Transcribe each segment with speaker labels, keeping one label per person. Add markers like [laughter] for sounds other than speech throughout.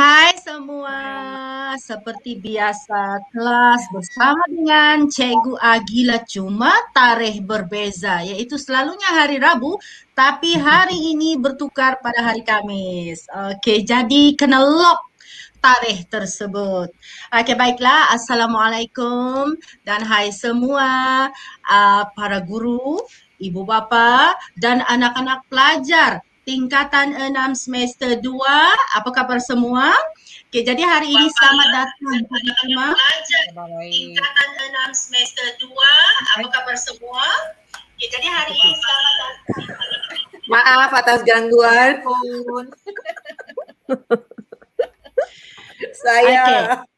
Speaker 1: Hai semua, seperti biasa kelas bersama dengan Cegu Agila cuma tarikh berbeza yaitu selalunya hari Rabu tapi hari ini bertukar pada hari Kamis. Okey, jadi kena lock tarikh tersebut. Okey, baiklah. Assalamualaikum dan hai semua uh, para guru, ibu bapa dan anak-anak pelajar tingkatan enam semester dua, Apa khabar semua? Okey, jadi hari ini Bapak selamat ya. datang kepada semua. Tingkatan 6 semester 2. Apa khabar semua? Okey, jadi hari ini selamat datang. Maaf atas gangguan. [laughs] Saya okay.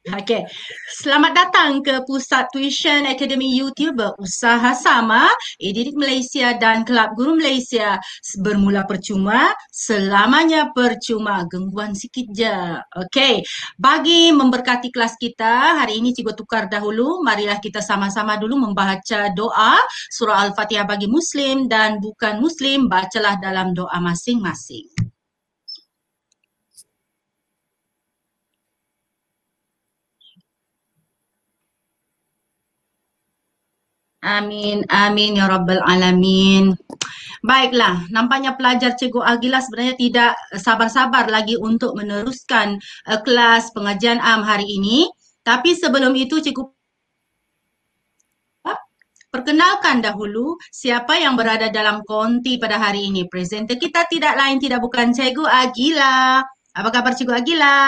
Speaker 1: Okay. Selamat datang ke Pusat Tuition Academy YouTube Usaha Sama, Edit Malaysia dan Kelab Guru Malaysia. Bermula percuma, selamanya percuma. Gengguan sikit je. Okay. Bagi memberkati kelas kita, hari ini cikgu tukar dahulu. Marilah kita sama-sama dulu membaca doa surah Al-Fatihah bagi Muslim dan bukan Muslim. Bacalah dalam doa masing-masing. Amin, amin ya Rabbal Alamin. Baiklah, nampaknya pelajar Cikgu Agila sebenarnya tidak sabar-sabar lagi untuk meneruskan uh, kelas pengajian am hari ini. Tapi sebelum itu Cikgu Perkenalkan dahulu siapa yang berada dalam konti pada hari ini. Presenter kita tidak lain tidak bukan Cikgu Agila. Apa kabar Cikgu Agila?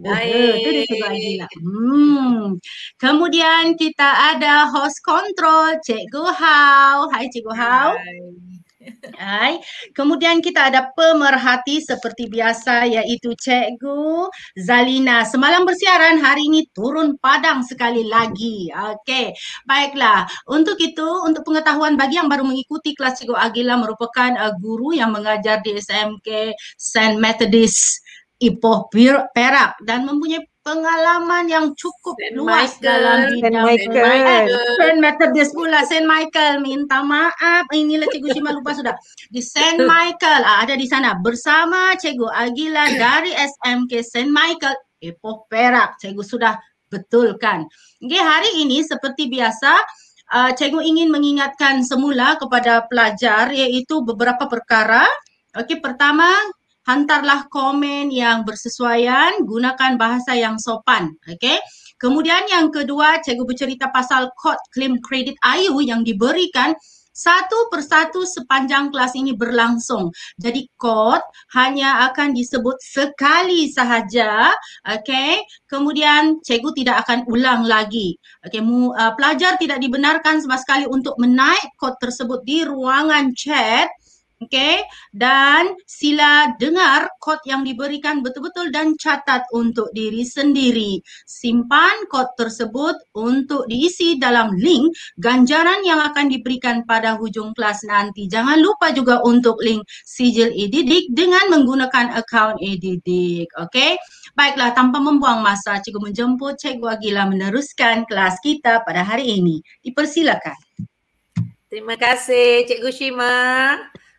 Speaker 1: Baik. Itu dia Cikgu Agila. Hmm. Kemudian kita ada host control Cikgu Hao. Hai Cikgu Hao. Hai. Hai. Kemudian kita ada pemerhati seperti biasa iaitu Cikgu Zalina. Semalam bersiaran hari ini turun padang sekali lagi. Okey. Baiklah. Untuk itu, untuk pengetahuan bagi yang baru mengikuti kelas Cikgu Agila merupakan uh, guru yang mengajar di SMK St. Methodist Ipoh Perak dan mempunyai pengalaman yang cukup Saint luas Michael. dalam bidang Saint Michael. Saint Methodist pula Saint Michael minta maaf inilah Cikgu cima lupa sudah di Saint [laughs] Michael ah, ada di sana bersama Cikgu Agila dari SMK Saint Michael Epoch Perak Cikgu sudah betulkan. Okay, hari ini seperti biasa uh, Cikgu ingin mengingatkan semula kepada pelajar iaitu beberapa perkara Okey, pertama hantarlah komen yang bersesuaian gunakan bahasa yang sopan okey kemudian yang kedua cikgu bercerita pasal kod klaim kredit IU yang diberikan satu persatu sepanjang kelas ini berlangsung. Jadi kod hanya akan disebut sekali sahaja. Okay. Kemudian cikgu tidak akan ulang lagi. Okay. Uh, pelajar tidak dibenarkan sama sekali untuk menaik kod tersebut di ruangan chat. Okay, dan sila dengar kod yang diberikan betul-betul dan catat untuk diri sendiri. Simpan kod tersebut untuk diisi dalam link ganjaran yang akan diberikan pada hujung kelas nanti. Jangan lupa juga untuk link sijil edidik dengan menggunakan akaun edidik. Okay, baiklah tanpa membuang masa, cikgu menjemput cikgu Agila meneruskan kelas kita pada hari ini. Dipersilakan.
Speaker 2: Terima kasih Cikgu Shima.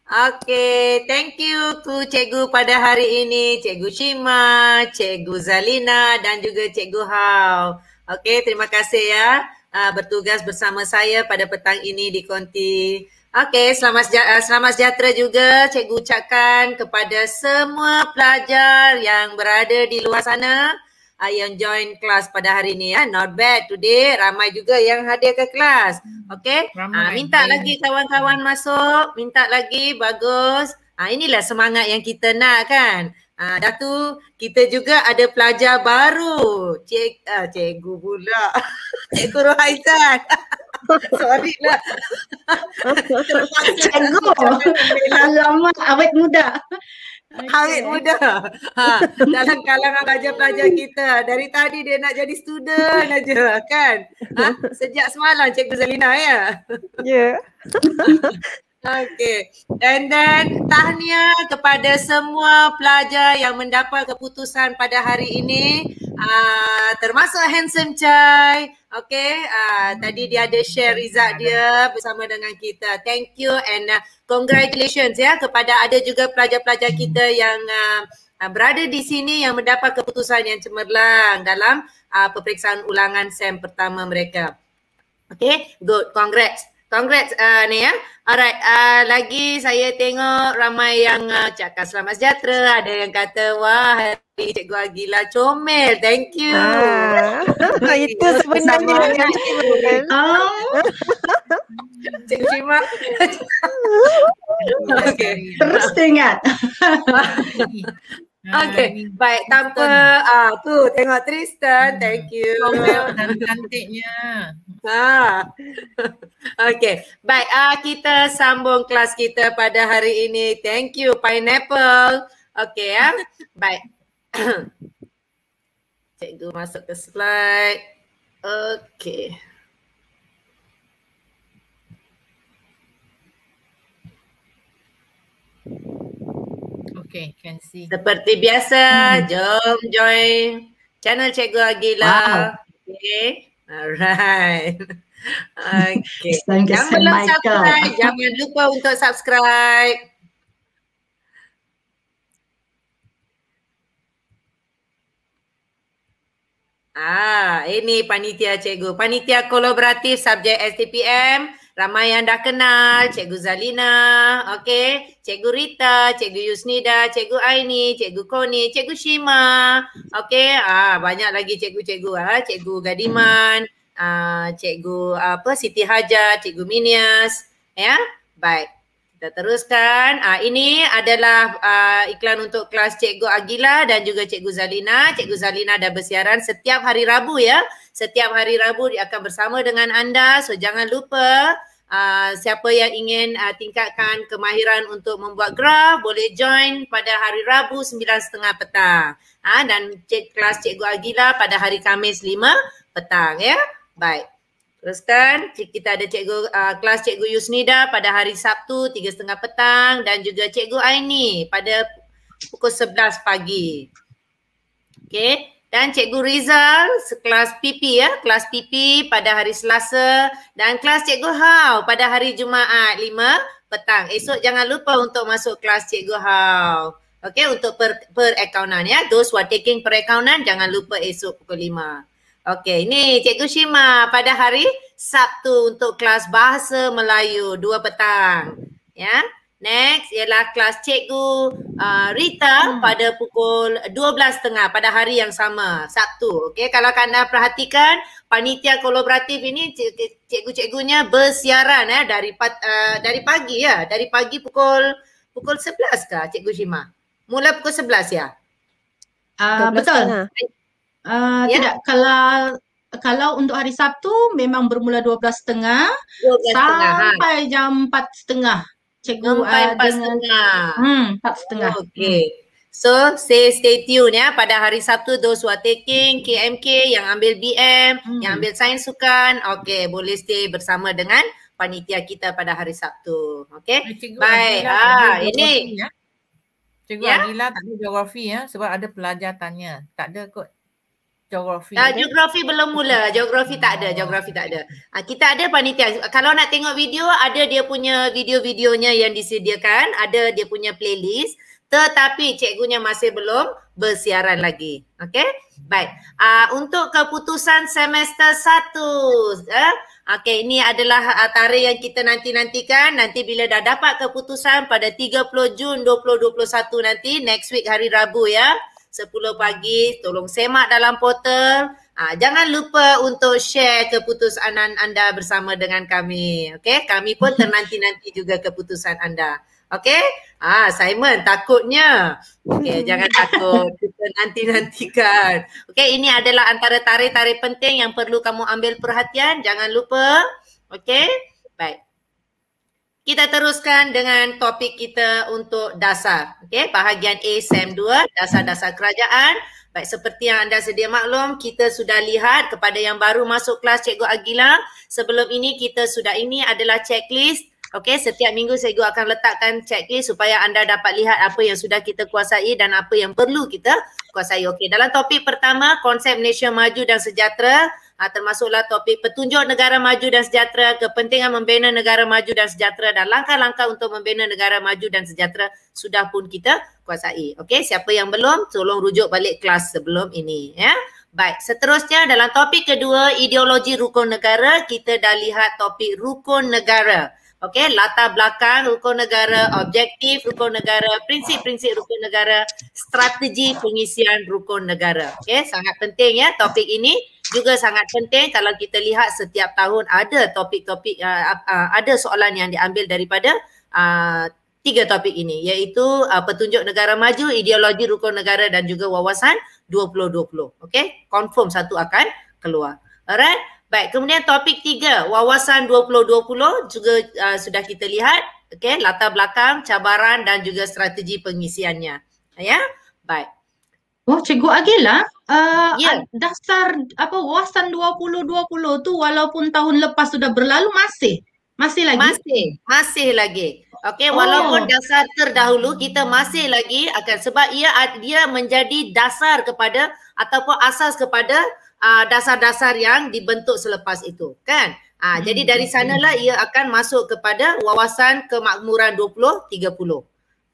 Speaker 2: Okay, thank you ku cikgu pada hari ini, cikgu Shima, cikgu Zalina dan juga cikgu Hao. Okay, terima kasih ya uh, bertugas bersama saya pada petang ini di Konti. Okay, selamat sejahtera, ah, selamat sejahtera juga cikgu ucapkan kepada semua pelajar yang berada di luar sana uh, yang join kelas pada hari ni. ya, Not bad today. Ramai juga yang hadir ke kelas. Hmm. Okay. Ramai. Uh, minta lagi kawan-kawan masuk. Minta lagi. Bagus. Uh, inilah semangat yang kita nak kan. Uh, dah tu kita juga ada pelajar baru. Cik, uh, cikgu pula. [laughs] Cikgu Rohaizan. [laughs] Sorry lah. [laughs] Cikgu.
Speaker 1: Alamak, awet muda.
Speaker 2: Okay. muda. Ha, dalam kalangan pelajar-pelajar [laughs] kita. Dari tadi dia nak jadi student aja kan. Ha, sejak semalam Cikgu Zalina ya. Ya. Yeah. [laughs] Okay. And then tahniah kepada semua pelajar yang mendapat keputusan pada hari ini. Uh, termasuk Handsome Chai. Okay. Uh, ah, tadi dia ada share result dia bersama dengan kita. Thank you and uh, congratulations ya kepada ada juga pelajar-pelajar kita yang uh, berada di sini yang mendapat keputusan yang cemerlang dalam uh, peperiksaan ulangan SEM pertama mereka. Okay. Good. Congrats. Congrats uh, ni ya. Alright, uh, lagi saya tengok ramai yang uh, cakap selamat sejahtera. Ada yang kata, wah hari Cikgu Agila comel. Thank you. Ah, [laughs] itu sebenarnya. Ah. [laughs] Cikgu Cima. [laughs] Okay. Terus teringat. Okay, baik. Tanpa ah, tu tengok Tristan. Thank you. Comel dan cantiknya. Ah. Ha. [laughs] Okay, baik. Ah, kita sambung kelas kita pada hari ini. Thank you, Pineapple. Okay, ya. Ah, baik. [coughs] Cikgu masuk ke slide. Okay. Okay, can see. Seperti biasa, hmm. jom join channel Cikgu Agila. Wow. Okay. Alright.
Speaker 3: Okay. Thank yang belum Michael. subscribe,
Speaker 2: jangan lupa untuk subscribe. Ah, ini panitia cikgu. Panitia kolaboratif subjek STPM. Ramai yang dah kenal, Cikgu Zalina, okay? Cikgu Rita, Cikgu Yusnida, Cikgu Aini, Cikgu Koni, Cikgu Shima, okay? Ah, banyak lagi cikgu-cikgu, ah, Cikgu Gadiman, ah, Cikgu apa, Siti Hajar, Cikgu Minias, ya? Yeah? Baik. Kita teruskan. Uh, ini adalah uh, iklan untuk kelas Cikgu Agila dan juga Cikgu Zalina. Cikgu Zalina dah bersiaran setiap hari Rabu ya. Setiap hari Rabu dia akan bersama dengan anda. So jangan lupa Uh, siapa yang ingin uh, tingkatkan kemahiran untuk membuat graf boleh join pada hari Rabu 9.30 petang ha, dan cik, kelas Cikgu Agila pada hari Kamis 5 petang ya. Baik. Teruskan, kita ada cikgu uh, kelas cikgu Yusnida pada hari Sabtu tiga setengah petang dan juga cikgu Aini pada pukul sebelas pagi. Okey, dan cikgu Rizal kelas PP ya, kelas PP pada hari Selasa dan kelas cikgu Hao pada hari Jumaat lima petang. Esok jangan lupa untuk masuk kelas cikgu Hao. Okey, untuk per, per ya, those who are taking per accountant jangan lupa esok pukul lima Okey, ni Cikgu Shima pada hari Sabtu untuk kelas Bahasa Melayu dua petang. Ya. Yeah. Next ialah kelas Cikgu uh, Rita hmm. pada pukul 12.30 pada hari yang sama, Sabtu. Okey, kalau anda perhatikan panitia kolaboratif ini cikgu-cikgunya bersiaran eh dari uh, dari pagi ya, dari pagi pukul pukul 11 kah Cikgu Shima? Mula pukul 11 ya? Uh, betul.
Speaker 1: Uh, ah, yeah. Tidak, kalau kalau untuk hari Sabtu memang bermula
Speaker 2: 12.30 12 ha. sampai jam 4.30. Cikgu sampai 4.30. Uh, hmm, 4.30. Okay. So stay, stay tune ya pada hari Sabtu those who are taking KMK yang ambil BM, hmm. yang ambil sains sukan. Okay boleh stay bersama dengan panitia kita pada hari Sabtu. Okay. Eh, cikgu Baik. Ha, ah, ini. Ya. Cikgu ya? Adila tak ada geografi ya sebab ada pelajar tanya. Tak ada kot geografi. Uh, geografi belum mula. Geografi tak ada. Geografi tak ada. Uh, kita ada panitia. Kalau nak tengok video, ada dia punya video-videonya yang disediakan. Ada dia punya playlist. Tetapi cikgunya masih belum bersiaran lagi. Okay? Baik. Uh, untuk keputusan semester satu, Uh, eh? okay, ini adalah uh, tarikh yang kita nanti-nantikan. Nanti bila dah dapat keputusan pada 30 Jun 2021 nanti, next week hari Rabu ya. 10 pagi tolong semak dalam portal. Ha, jangan lupa untuk share keputusan anda bersama dengan kami. Okay? Kami pun [laughs] ternanti-nanti juga keputusan anda. Okay? Ah, ha, Simon takutnya. Okay, jangan takut. [laughs] Kita nanti-nantikan. Okay, ini adalah antara tarikh-tarikh penting yang perlu kamu ambil perhatian. Jangan lupa. Okay? Baik. Kita teruskan dengan topik kita untuk dasar. Okey, bahagian A SEM 2, dasar-dasar kerajaan. Baik, seperti yang anda sedia maklum, kita sudah lihat kepada yang baru masuk kelas Cikgu Agila. Sebelum ini kita sudah ini adalah checklist. Okey, setiap minggu Cikgu akan letakkan checklist supaya anda dapat lihat apa yang sudah kita kuasai dan apa yang perlu kita kuasai. Okey, dalam topik pertama, konsep Malaysia Maju dan Sejahtera. Ah, termasuklah topik petunjuk negara maju dan sejahtera, kepentingan membina negara maju dan sejahtera dan langkah-langkah untuk membina negara maju dan sejahtera sudah pun kita kuasai. Okey, siapa yang belum tolong rujuk balik kelas sebelum ini ya. Baik, seterusnya dalam topik kedua ideologi rukun negara, kita dah lihat topik rukun negara. Okey, latar belakang rukun negara, objektif rukun negara, prinsip-prinsip rukun negara, strategi pengisian rukun negara. Okey, sangat penting ya topik ini juga sangat penting kalau kita lihat setiap tahun ada topik-topik uh, uh, ada soalan yang diambil daripada uh, tiga topik ini iaitu uh, petunjuk negara maju ideologi rukun negara dan juga wawasan 2020 okey confirm satu akan keluar alright baik kemudian topik tiga wawasan 2020 juga uh, sudah kita lihat okey latar belakang cabaran dan juga strategi pengisiannya ya yeah? baik
Speaker 1: oh cikgu lah yeah. Ya. dasar apa wawasan 2020 tu walaupun tahun lepas sudah berlalu masih masih lagi masih
Speaker 2: masih lagi okey oh. walaupun dasar terdahulu kita masih lagi akan sebab ia dia menjadi dasar kepada ataupun asas kepada uh, dasar-dasar yang dibentuk selepas itu kan Ah, hmm. jadi hmm, dari hmm. sanalah ia akan masuk kepada wawasan kemakmuran 2030.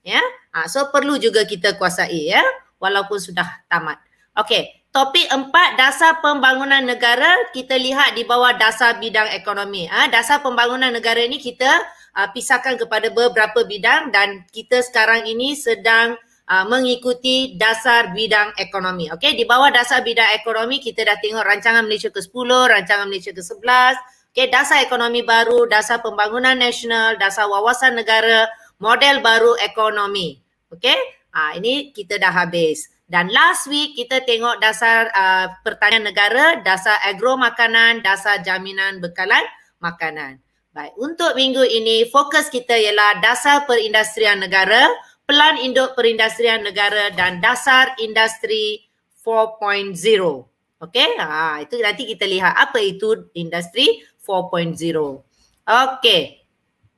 Speaker 2: Ya. Ah, so perlu juga kita kuasai ya walaupun sudah tamat. Okey, topik empat dasar pembangunan negara kita lihat di bawah dasar bidang ekonomi. Ah, ha, dasar pembangunan negara ini kita uh, pisahkan kepada beberapa bidang dan kita sekarang ini sedang uh, mengikuti dasar bidang ekonomi. Okey, di bawah dasar bidang ekonomi kita dah tengok rancangan Malaysia ke-10, rancangan Malaysia ke-11. Okey, dasar ekonomi baru, dasar pembangunan nasional, dasar wawasan negara, model baru ekonomi. Okey? Ha, ini kita dah habis. Dan last week kita tengok dasar uh, pertanian negara, dasar agro makanan, dasar jaminan bekalan makanan. Baik, untuk minggu ini fokus kita ialah dasar perindustrian negara, pelan induk perindustrian negara dan dasar industri 4.0. Okey, ha, itu nanti kita lihat apa itu industri 4.0. Okey.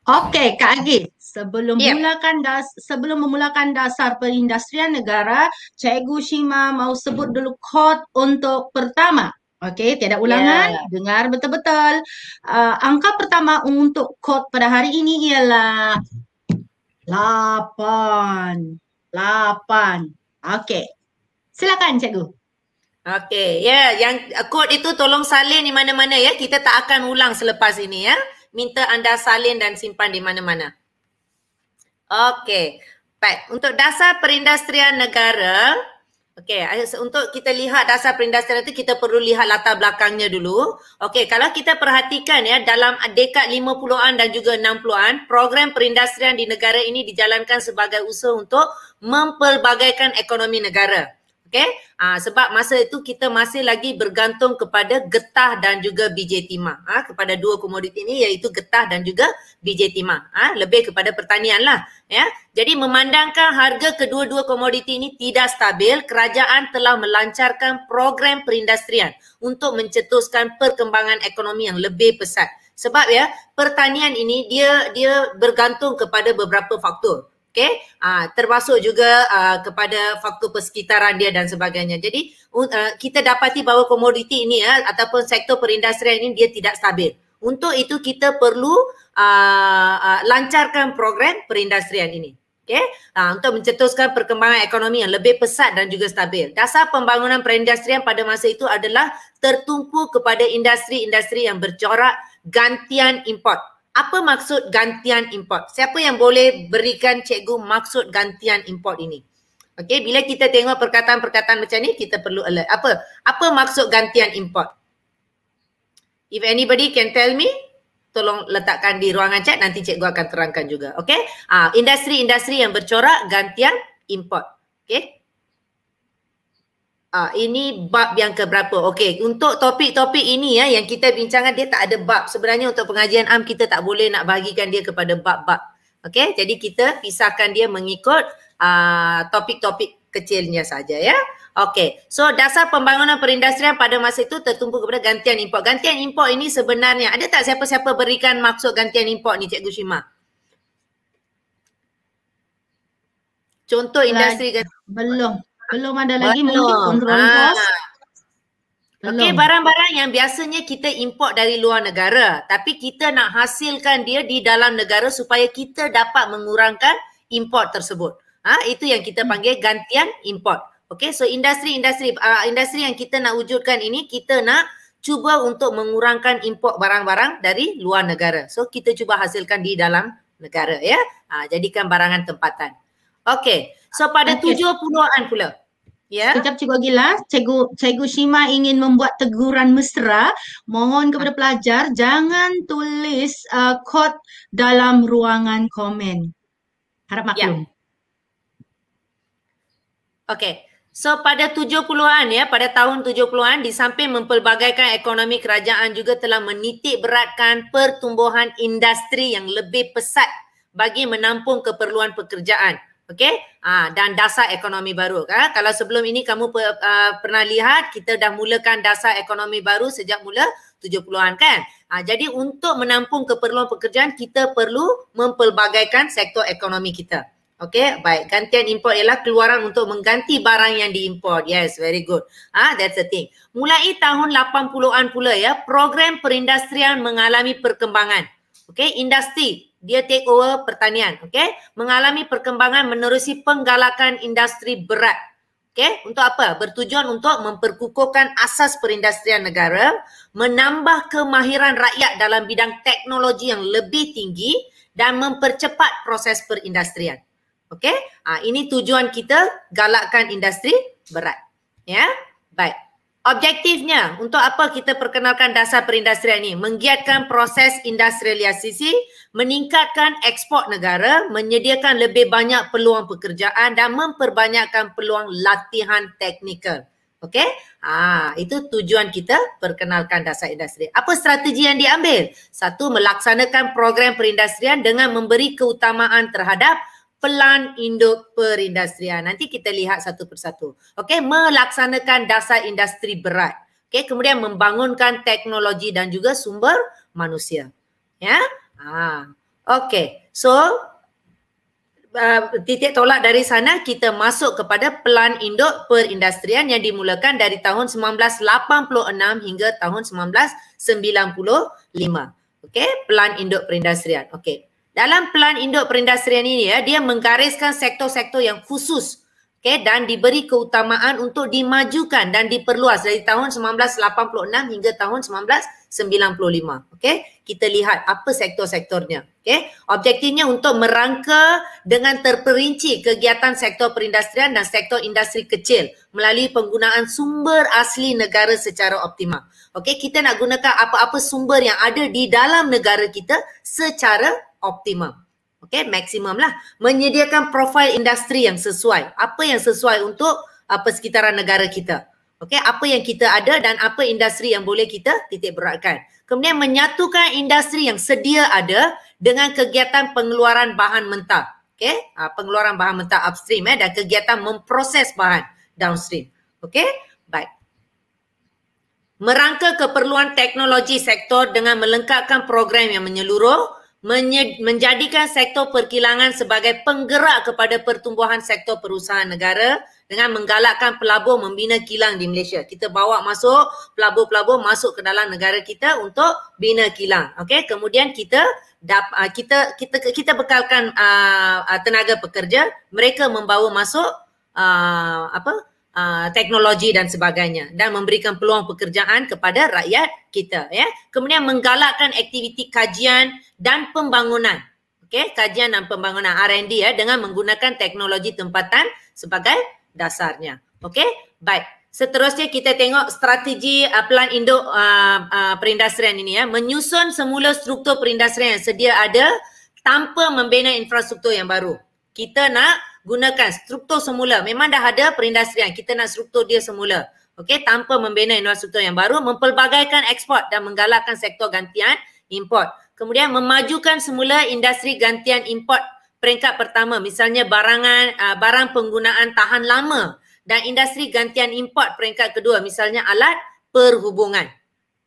Speaker 2: Okey, Kak Agis sebelum yeah. mulakan das,
Speaker 1: sebelum memulakan dasar perindustrian negara cikgu Shima mau sebut dulu kod untuk pertama Okey, tiada ulangan. Yeah. Dengar betul-betul. Uh, angka pertama untuk kod pada hari ini ialah 8. 8. Okey. Silakan cikgu.
Speaker 2: Okey, ya yeah. yang kod uh, itu tolong salin di mana-mana ya. Kita tak akan ulang selepas ini ya. Minta anda salin dan simpan di mana-mana. Okey. Baik, untuk dasar perindustrian negara, okey, eh, untuk kita lihat dasar perindustrian itu kita perlu lihat latar belakangnya dulu. Okey, kalau kita perhatikan ya dalam dekad 50-an dan juga 60-an, program perindustrian di negara ini dijalankan sebagai usaha untuk mempelbagaikan ekonomi negara okay? Ha, ah, sebab masa itu kita masih lagi bergantung kepada getah dan juga biji timah ha, kepada dua komoditi ini iaitu getah dan juga biji timah ha, lebih kepada pertanian lah ya. jadi memandangkan harga kedua-dua komoditi ini tidak stabil kerajaan telah melancarkan program perindustrian untuk mencetuskan perkembangan ekonomi yang lebih pesat sebab ya pertanian ini dia dia bergantung kepada beberapa faktor okay? Ha, ah, termasuk juga ha, kepada faktor persekitaran dia dan sebagainya. Jadi uh, kita dapati bahawa komoditi ini ya ataupun sektor perindustrian ini dia tidak stabil. Untuk itu kita perlu uh, uh, lancarkan program perindustrian ini. Okay? Ha, untuk mencetuskan perkembangan ekonomi yang lebih pesat dan juga stabil. Dasar pembangunan perindustrian pada masa itu adalah tertumpu kepada industri-industri yang bercorak gantian import. Apa maksud gantian import? Siapa yang boleh berikan cikgu maksud gantian import ini? Okey, bila kita tengok perkataan-perkataan macam ni, kita perlu alert. Apa? Apa maksud gantian import? If anybody can tell me, tolong letakkan di ruangan chat, nanti cikgu akan terangkan juga. Okey? Ah, industri-industri yang bercorak gantian import. Okey? Uh, ini bab yang keberapa? Okey, untuk topik-topik ini ya yang kita bincangkan dia tak ada bab. Sebenarnya untuk pengajian am kita tak boleh nak bagikan dia kepada bab-bab. Okey, jadi kita pisahkan dia mengikut uh, topik-topik kecilnya saja ya. Okey. So dasar pembangunan perindustrian pada masa itu tertumpu kepada gantian import. Gantian import ini sebenarnya ada tak siapa-siapa berikan maksud gantian import ni Cikgu Shima? Contoh industri Belum. Gantian. Belum ada lagi Belum. mungkin control ha. cost. Okey, barang-barang yang biasanya kita import dari luar negara tapi kita nak hasilkan dia di dalam negara supaya kita dapat mengurangkan import tersebut. Ha, itu yang kita hmm. panggil gantian import. Okey, so industri-industri uh, ah, industri yang kita nak wujudkan ini kita nak cuba untuk mengurangkan import barang-barang dari luar negara. So kita cuba hasilkan di dalam negara ya. Ha, jadikan barangan tempatan. Okey. So pada tujuh okay. puluhan pula.
Speaker 1: Ya. Yeah. Sekejap Cikgu Gila, Cikgu Cikgu Shima ingin membuat teguran mesra, mohon kepada pelajar jangan tulis uh, kod dalam ruangan komen. Harap ya. maklum. Yeah.
Speaker 2: Okey. So pada 70-an ya, pada tahun 70-an di samping mempelbagaikan ekonomi kerajaan juga telah menitik beratkan pertumbuhan industri yang lebih pesat bagi menampung keperluan pekerjaan. Okay, Ha, ah, dan dasar ekonomi baru. Kan? Kalau sebelum ini kamu per, uh, ah, pernah lihat, kita dah mulakan dasar ekonomi baru sejak mula 70-an kan? Ha, jadi untuk menampung keperluan pekerjaan, kita perlu mempelbagaikan sektor ekonomi kita. Okay, baik. Gantian import ialah keluaran untuk mengganti barang yang diimport. Yes, very good. Ah, ha, that's the thing. Mulai tahun 80-an pula ya, program perindustrian mengalami perkembangan. Okay, industri dia take over pertanian, okay? Mengalami perkembangan menerusi penggalakan industri berat, okay? Untuk apa? Bertujuan untuk memperkukuhkan asas perindustrian negara, menambah kemahiran rakyat dalam bidang teknologi yang lebih tinggi dan mempercepat proses perindustrian, okay? Ah, ini tujuan kita galakkan industri berat, ya? Baik. Objektifnya untuk apa kita perkenalkan dasar perindustrian ini? Menggiatkan proses industrialisasi, meningkatkan ekspor negara, menyediakan lebih banyak peluang pekerjaan dan memperbanyakkan peluang latihan teknikal. Okey? Ha, itu tujuan kita perkenalkan dasar industri. Apa strategi yang diambil? Satu, melaksanakan program perindustrian dengan memberi keutamaan terhadap pelan induk perindustrian. Nanti kita lihat satu persatu. Okey, melaksanakan dasar industri berat. Okey, kemudian membangunkan teknologi dan juga sumber manusia. Ya? Ah. Ha. Okey. So uh, titik tolak dari sana kita masuk kepada pelan induk perindustrian yang dimulakan dari tahun 1986 hingga tahun 1995. Okey, pelan induk perindustrian. Okey dalam pelan induk perindustrian ini ya dia menggariskan sektor-sektor yang khusus okay, dan diberi keutamaan untuk dimajukan dan diperluas dari tahun 1986 hingga tahun 1995 okay? kita lihat apa sektor-sektornya okay? objektifnya untuk merangka dengan terperinci kegiatan sektor perindustrian dan sektor industri kecil melalui penggunaan sumber asli negara secara optimal okay? kita nak gunakan apa-apa sumber yang ada di dalam negara kita secara optimum. Okay, maksimum lah. Menyediakan profil industri yang sesuai. Apa yang sesuai untuk uh, persekitaran negara kita. Okay, apa yang kita ada dan apa industri yang boleh kita titik beratkan. Kemudian menyatukan industri yang sedia ada dengan kegiatan pengeluaran bahan mentah. Okay, uh, pengeluaran bahan mentah upstream eh, dan kegiatan memproses bahan downstream. Okay, baik. Merangka keperluan teknologi sektor dengan melengkapkan program yang menyeluruh menjadikan sektor perkilangan sebagai penggerak kepada pertumbuhan sektor perusahaan negara dengan menggalakkan pelabur membina kilang di Malaysia. Kita bawa masuk pelabur-pelabur masuk ke dalam negara kita untuk bina kilang. Okey, kemudian kita ah, kita kita kita bekalkan uh, tenaga pekerja, mereka membawa masuk uh, apa? uh, teknologi dan sebagainya dan memberikan peluang pekerjaan kepada rakyat kita ya kemudian menggalakkan aktiviti kajian dan pembangunan okey kajian dan pembangunan R&D ya dengan menggunakan teknologi tempatan sebagai dasarnya okey baik seterusnya kita tengok strategi uh, pelan induk uh, uh, perindustrian ini ya menyusun semula struktur perindustrian yang sedia ada tanpa membina infrastruktur yang baru kita nak gunakan struktur semula. Memang dah ada perindustrian, kita nak struktur dia semula. Okey, tanpa membina infrastruktur yang baru, mempelbagaikan ekspor dan menggalakkan sektor gantian import. Kemudian memajukan semula industri gantian import peringkat pertama, misalnya barangan ah, barang penggunaan tahan lama dan industri gantian import peringkat kedua, misalnya alat perhubungan.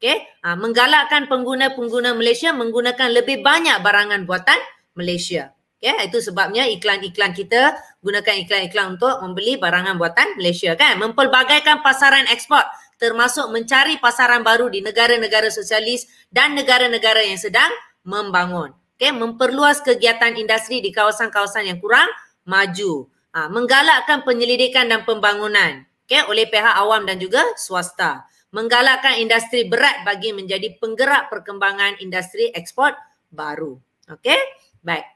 Speaker 2: Okey, ah, menggalakkan pengguna-pengguna Malaysia menggunakan lebih banyak barangan buatan Malaysia. Ya, itu sebabnya iklan-iklan kita gunakan iklan-iklan untuk membeli barangan buatan Malaysia kan. Mempelbagaikan pasaran ekspor termasuk mencari pasaran baru di negara-negara sosialis dan negara-negara yang sedang membangun. Okay, memperluas kegiatan industri di kawasan-kawasan yang kurang maju. Ha, menggalakkan penyelidikan dan pembangunan okay, oleh pihak awam dan juga swasta. Menggalakkan industri berat bagi menjadi penggerak perkembangan industri ekspor baru. Okay? Baik.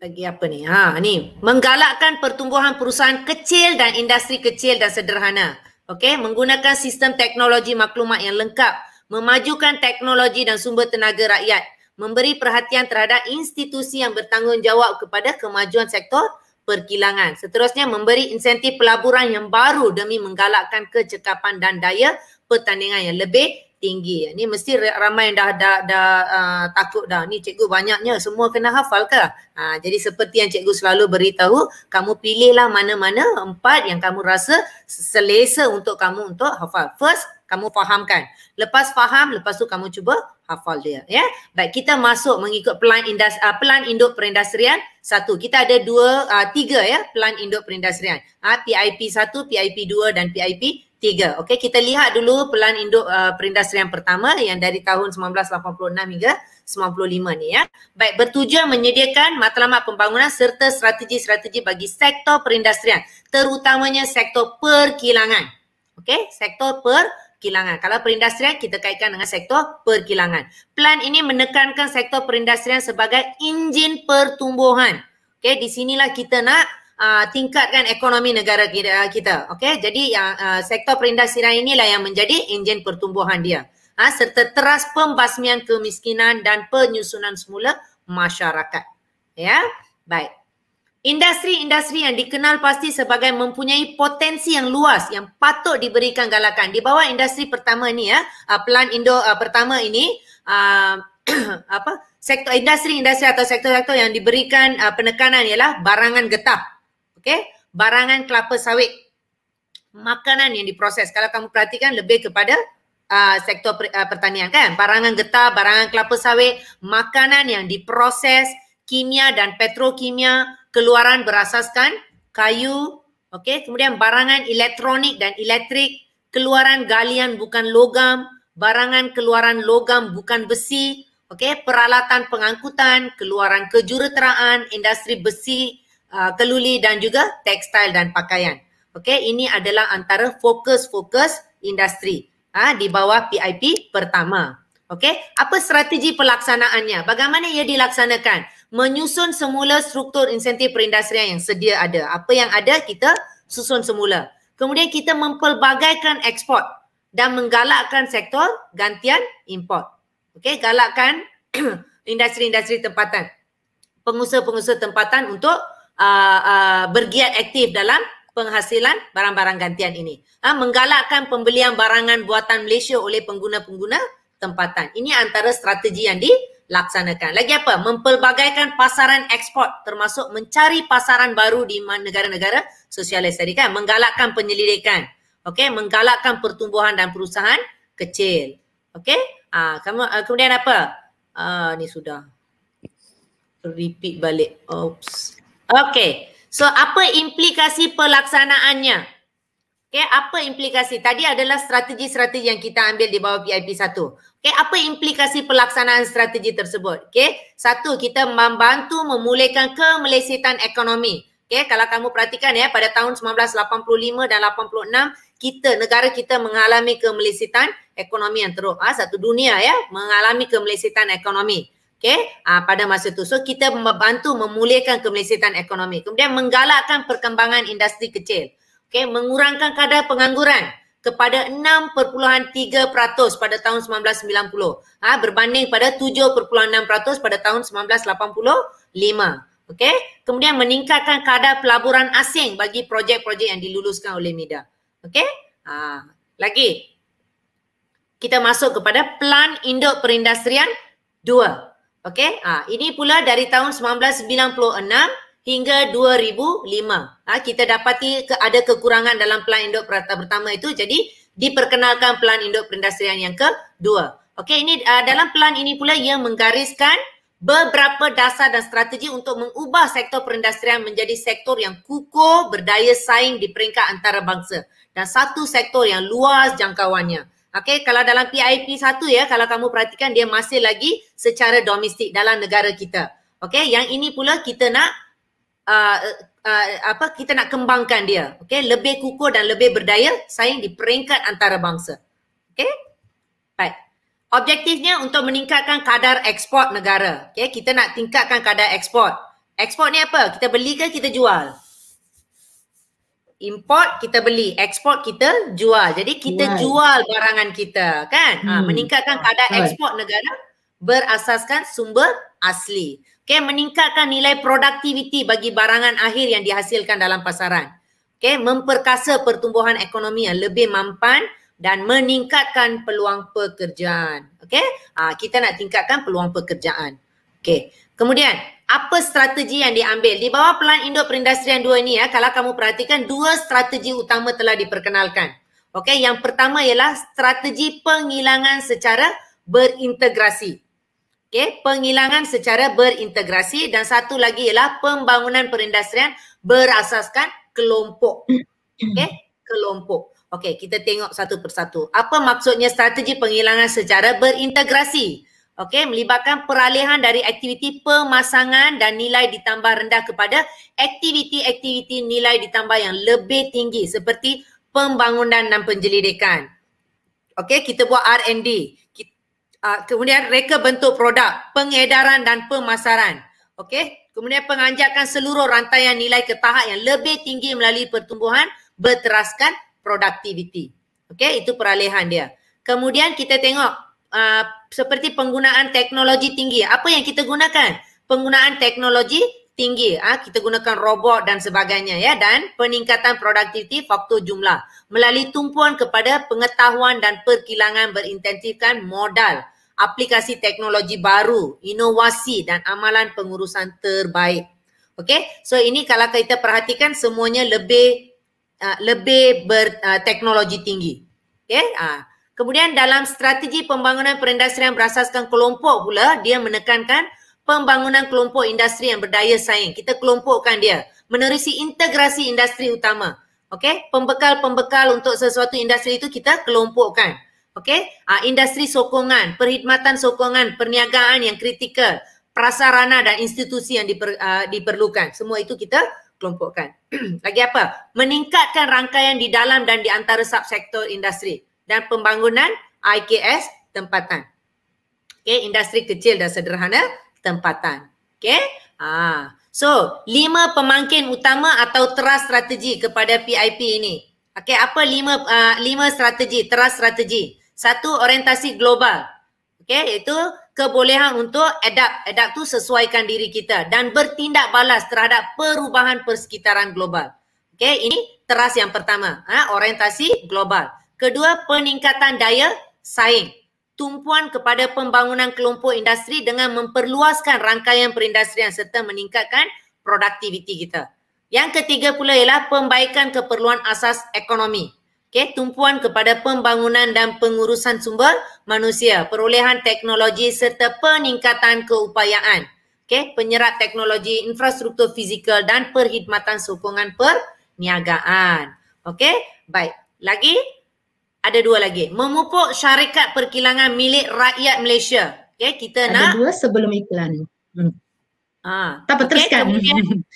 Speaker 2: lagi apa ni? Ha, ni menggalakkan pertumbuhan perusahaan kecil dan industri kecil dan sederhana. Okey, menggunakan sistem teknologi maklumat yang lengkap, memajukan teknologi dan sumber tenaga rakyat, memberi perhatian terhadap institusi yang bertanggungjawab kepada kemajuan sektor perkilangan. Seterusnya memberi insentif pelaburan yang baru demi menggalakkan kecekapan dan daya pertandingan yang lebih tinggi. Ni mesti ramai yang dah dah dah uh, takut dah. Ni cikgu banyaknya semua kena hafal ke? Ha, jadi seperti yang cikgu selalu beritahu, kamu pilihlah mana-mana empat yang kamu rasa selesa untuk kamu untuk hafal. First, kamu fahamkan. Lepas faham, lepas tu kamu cuba hafal dia. Ya, baik kita masuk mengikut pelan indas, uh, pelan induk perindustrian satu. Kita ada dua, uh, tiga ya pelan induk perindustrian. Uh, ah, PIP satu, PIP dua dan PIP tiga. Okey, kita lihat dulu pelan induk uh, perindustrian pertama yang dari tahun 1986 hingga 95 ni ya. Baik bertujuan menyediakan matlamat pembangunan serta strategi-strategi bagi sektor perindustrian terutamanya sektor perkilangan. Okey, sektor perkilangan kilangan. Kalau perindustrian kita kaitkan dengan sektor perkilangan. Plan ini menekankan sektor perindustrian sebagai enjin pertumbuhan. Okey, di sinilah kita nak uh, tingkatkan ekonomi negara uh, kita. Okay, jadi yang uh, sektor perindustrian inilah yang menjadi enjin pertumbuhan dia. Ha, serta teras pembasmian kemiskinan dan penyusunan semula masyarakat. Ya. Baik. Industri-industri yang dikenal pasti sebagai mempunyai potensi yang luas yang patut diberikan galakan. Di bawah industri pertama ni ya, ah, plan Indo ah, pertama ini ah, [clears throat] apa? Sektor industri-industri atau sektor-sektor yang diberikan penekanan ialah barangan getah. Okey, barangan kelapa sawit. Makanan yang diproses. Kalau kamu perhatikan lebih kepada Uh, sektor per, uh, pertanian kan barangan getah barangan kelapa sawit makanan yang diproses kimia dan petrokimia keluaran berasaskan kayu, okey. Kemudian barangan elektronik dan elektrik, keluaran galian bukan logam, barangan keluaran logam bukan besi, okey. Peralatan pengangkutan, keluaran kejuruteraan, industri besi, uh, keluli dan juga tekstil dan pakaian. Okey, ini adalah antara fokus-fokus industri ha, di bawah PIP pertama. Okey, apa strategi pelaksanaannya? Bagaimana ia dilaksanakan? menyusun semula struktur insentif perindustrian yang sedia ada. Apa yang ada kita susun semula. Kemudian kita mempelbagaikan ekspor dan menggalakkan sektor gantian import. Okey, galakkan [clears throat] industri-industri tempatan. Pengusaha-pengusaha tempatan untuk uh, uh, bergiat aktif dalam penghasilan barang-barang gantian ini. Ha, menggalakkan pembelian barangan buatan Malaysia oleh pengguna-pengguna tempatan. Ini antara strategi yang di laksanakan. Lagi apa? Mempelbagaikan pasaran ekspor termasuk mencari pasaran baru di negara-negara sosialis tadi kan. Menggalakkan penyelidikan. Okey, menggalakkan pertumbuhan dan perusahaan kecil. Okey? Ah, ha, kamu ah, kemudian apa? Ah, ni sudah. Repeat balik. Oops. Okey. So, apa implikasi pelaksanaannya? Okey, apa implikasi? Tadi adalah strategi-strategi yang kita ambil di bawah PIP 1. Okay, apa implikasi pelaksanaan strategi tersebut? Okay, satu kita membantu memulihkan kemelesetan ekonomi. Okay, kalau kamu perhatikan ya pada tahun 1985 dan 86 kita negara kita mengalami kemelesetan ekonomi yang teruk. Ah, ha, satu dunia ya mengalami kemelesetan ekonomi. Okay, ha, pada masa itu. So kita membantu memulihkan kemelesetan ekonomi. Kemudian menggalakkan perkembangan industri kecil. Okay, mengurangkan kadar pengangguran kepada 6.3% pada tahun 1990 ha, berbanding pada 7.6% pada tahun 1985. Okey, kemudian meningkatkan kadar pelaburan asing bagi projek-projek yang diluluskan oleh MIDA. Okey, ha, lagi kita masuk kepada Plan Induk Perindustrian 2. Okey, ha, ini pula dari tahun 1996 hingga 2005. Ha, kita dapati ke, ada kekurangan dalam Pelan induk perata pertama itu. Jadi diperkenalkan Pelan induk perindustrian yang kedua. Okey, ini uh, dalam Pelan ini pula ia menggariskan beberapa dasar dan strategi untuk mengubah sektor perindustrian menjadi sektor yang kukuh berdaya saing di peringkat antarabangsa dan satu sektor yang luas jangkauannya. Okey, kalau dalam PIP satu ya, kalau kamu perhatikan dia masih lagi secara domestik dalam negara kita. Okey, yang ini pula kita nak uh, uh, apa kita nak kembangkan dia okay, lebih kukuh dan lebih berdaya saing di peringkat antarabangsa okay, baik objektifnya untuk meningkatkan kadar ekspor negara okay, kita nak tingkatkan kadar ekspor ekspor ni apa kita beli ke kita jual import kita beli ekspor kita jual jadi kita right. jual barangan kita kan ha, hmm. ha, meningkatkan kadar ekspor negara berasaskan sumber asli Okay, meningkatkan nilai produktiviti bagi barangan akhir yang dihasilkan dalam pasaran. Okay, memperkasa pertumbuhan ekonomi yang lebih mampan dan meningkatkan peluang pekerjaan. Okay, ha, kita nak tingkatkan peluang pekerjaan. Okay, kemudian apa strategi yang diambil? Di bawah pelan induk perindustrian dua ini ya, kalau kamu perhatikan dua strategi utama telah diperkenalkan. Okay, yang pertama ialah strategi penghilangan secara berintegrasi okay, penghilangan secara berintegrasi dan satu lagi ialah pembangunan perindustrian berasaskan kelompok. Okay, kelompok. Okay, kita tengok satu persatu. Apa maksudnya strategi penghilangan secara berintegrasi? Okay, melibatkan peralihan dari aktiviti pemasangan dan nilai ditambah rendah kepada aktiviti-aktiviti nilai ditambah yang lebih tinggi seperti pembangunan dan penjelidikan. Okay, kita buat R&D. Kita uh, kemudian reka bentuk produk, pengedaran dan pemasaran. Okey, kemudian penganjakan seluruh rantaian nilai ke tahap yang lebih tinggi melalui pertumbuhan berteraskan produktiviti. Okey, itu peralihan dia. Kemudian kita tengok uh, seperti penggunaan teknologi tinggi. Apa yang kita gunakan? Penggunaan teknologi tinggi. Ah, ha? kita gunakan robot dan sebagainya ya dan peningkatan produktiviti faktor jumlah melalui tumpuan kepada pengetahuan dan perkilangan berintensifkan modal aplikasi teknologi baru, inovasi dan amalan pengurusan terbaik. Okey. So ini kalau kita perhatikan semuanya lebih uh, lebih ber uh, tinggi. Okey. Uh. Kemudian dalam strategi pembangunan perindustrian berasaskan kelompok pula dia menekankan pembangunan kelompok industri yang berdaya saing. Kita kelompokkan dia menerusi integrasi industri utama. Okey, pembekal-pembekal untuk sesuatu industri itu kita kelompokkan. Okey, uh, industri sokongan, perkhidmatan sokongan, perniagaan yang kritikal, prasarana dan institusi yang diper, uh, diperlukan. Semua itu kita kelompokkan. [clears throat] Lagi apa? Meningkatkan rangkaian di dalam dan di antara subsektor industri dan pembangunan IKS tempatan. Okey, industri kecil dan sederhana tempatan. Okey? Ah. So, lima pemangkin utama atau teras strategi kepada PIP ini. Okey, apa lima uh, lima strategi, teras strategi? Satu orientasi global. Okey, itu kebolehan untuk adapt. Adapt tu sesuaikan diri kita dan bertindak balas terhadap perubahan persekitaran global. Okey, ini teras yang pertama, ha, orientasi global. Kedua, peningkatan daya saing. Tumpuan kepada pembangunan kelompok industri dengan memperluaskan rangkaian perindustrian serta meningkatkan produktiviti kita. Yang ketiga pula ialah pembaikan keperluan asas ekonomi okay, tumpuan kepada pembangunan dan pengurusan sumber manusia, perolehan teknologi serta peningkatan keupayaan, okay, penyerap teknologi, infrastruktur fizikal dan perkhidmatan sokongan perniagaan. Okey, baik. Lagi ada dua lagi. Memupuk syarikat perkilangan milik rakyat Malaysia. Okey, kita ada nak Ada
Speaker 1: dua sebelum iklan. Hmm.
Speaker 2: Ah, tak apa, okay, teruskan. Kemudian, [laughs]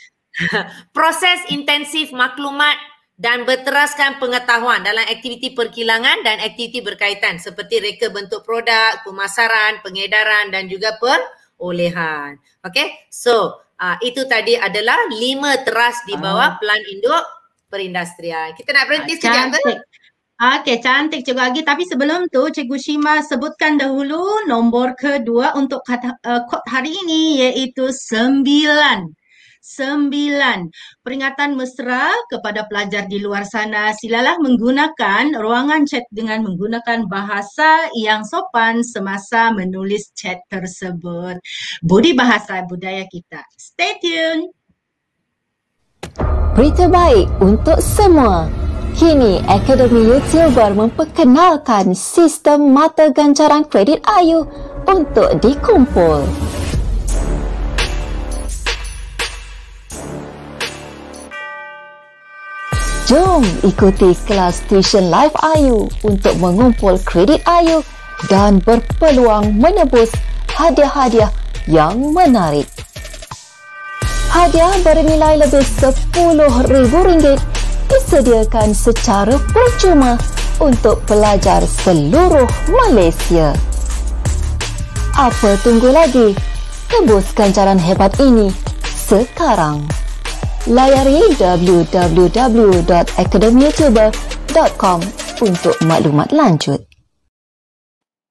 Speaker 2: [laughs] proses intensif maklumat dan berteraskan pengetahuan dalam aktiviti perkilangan dan aktiviti berkaitan seperti reka bentuk produk, pemasaran, pengedaran dan juga perolehan. Okay, So, uh, itu tadi adalah lima teras di bawah uh. pelan induk perindustrian. Kita nak berhenti sekejap eh? ke?
Speaker 1: Okey, cantik Cikgu lagi. Tapi sebelum tu, Cikgu Shima sebutkan dahulu nombor kedua untuk kata, eh, kod hari ini iaitu sembilan. Sembilan, peringatan mesra kepada pelajar di luar sana silalah menggunakan ruangan chat dengan menggunakan bahasa yang sopan semasa menulis chat tersebut. Budi bahasa budaya kita. Stay tuned.
Speaker 3: Berita baik untuk semua. Kini, Akademi Youtuber memperkenalkan sistem mata ganjaran kredit Ayu untuk dikumpul. Jom ikuti kelas tuition live Ayu untuk mengumpul kredit Ayu dan berpeluang menebus hadiah-hadiah yang menarik. Hadiah bernilai lebih rm ringgit disediakan secara percuma untuk pelajar seluruh Malaysia. Apa tunggu lagi? Tebuskan jalan hebat ini sekarang layari www.academyyoutuber.com untuk maklumat lanjut.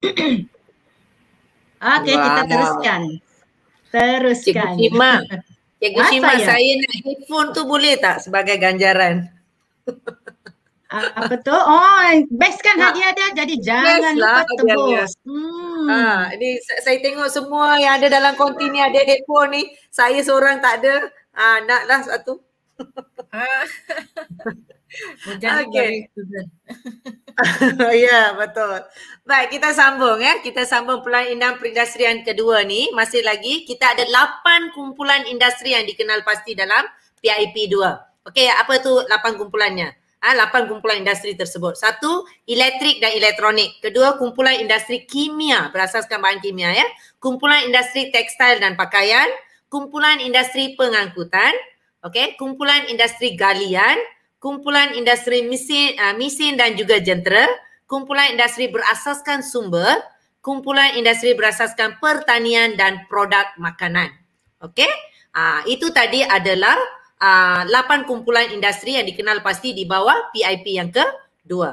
Speaker 1: [coughs] Ah, okey, kita teruskan. Teruskan. Cikgu Cima,
Speaker 2: Cikgu Cima ah, ya? saya. nak headphone tu boleh tak sebagai ganjaran? Ah, apa tu? Oh,
Speaker 1: best kan hadiah
Speaker 2: dia. Jadi jangan lah lupa tebus. Hmm. Ha, ini saya tengok semua yang ada dalam konti ni ada headphone ni. Saya seorang tak ada. Ah, nak lah satu. [laughs]
Speaker 1: Okay. Kan.
Speaker 2: [laughs] ya betul. Baik kita sambung ya. Kita sambung pelan indah perindustrian kedua ni. Masih lagi kita ada lapan kumpulan industri yang dikenal pasti dalam PIP 2. Okey apa tu lapan kumpulannya? Ah, ha, lapan kumpulan industri tersebut. Satu, elektrik dan elektronik. Kedua, kumpulan industri kimia berasaskan bahan kimia ya. Kumpulan industri tekstil dan pakaian. Kumpulan Industri Pengangkutan, okey, Kumpulan Industri Galian, Kumpulan Industri Mesin uh, Mesin dan juga Jentera, Kumpulan Industri Berasaskan Sumber, Kumpulan Industri Berasaskan Pertanian dan Produk Makanan. Okey? Uh, itu tadi adalah uh, ah, 8 kumpulan industri yang dikenal pasti di bawah PIP yang kedua,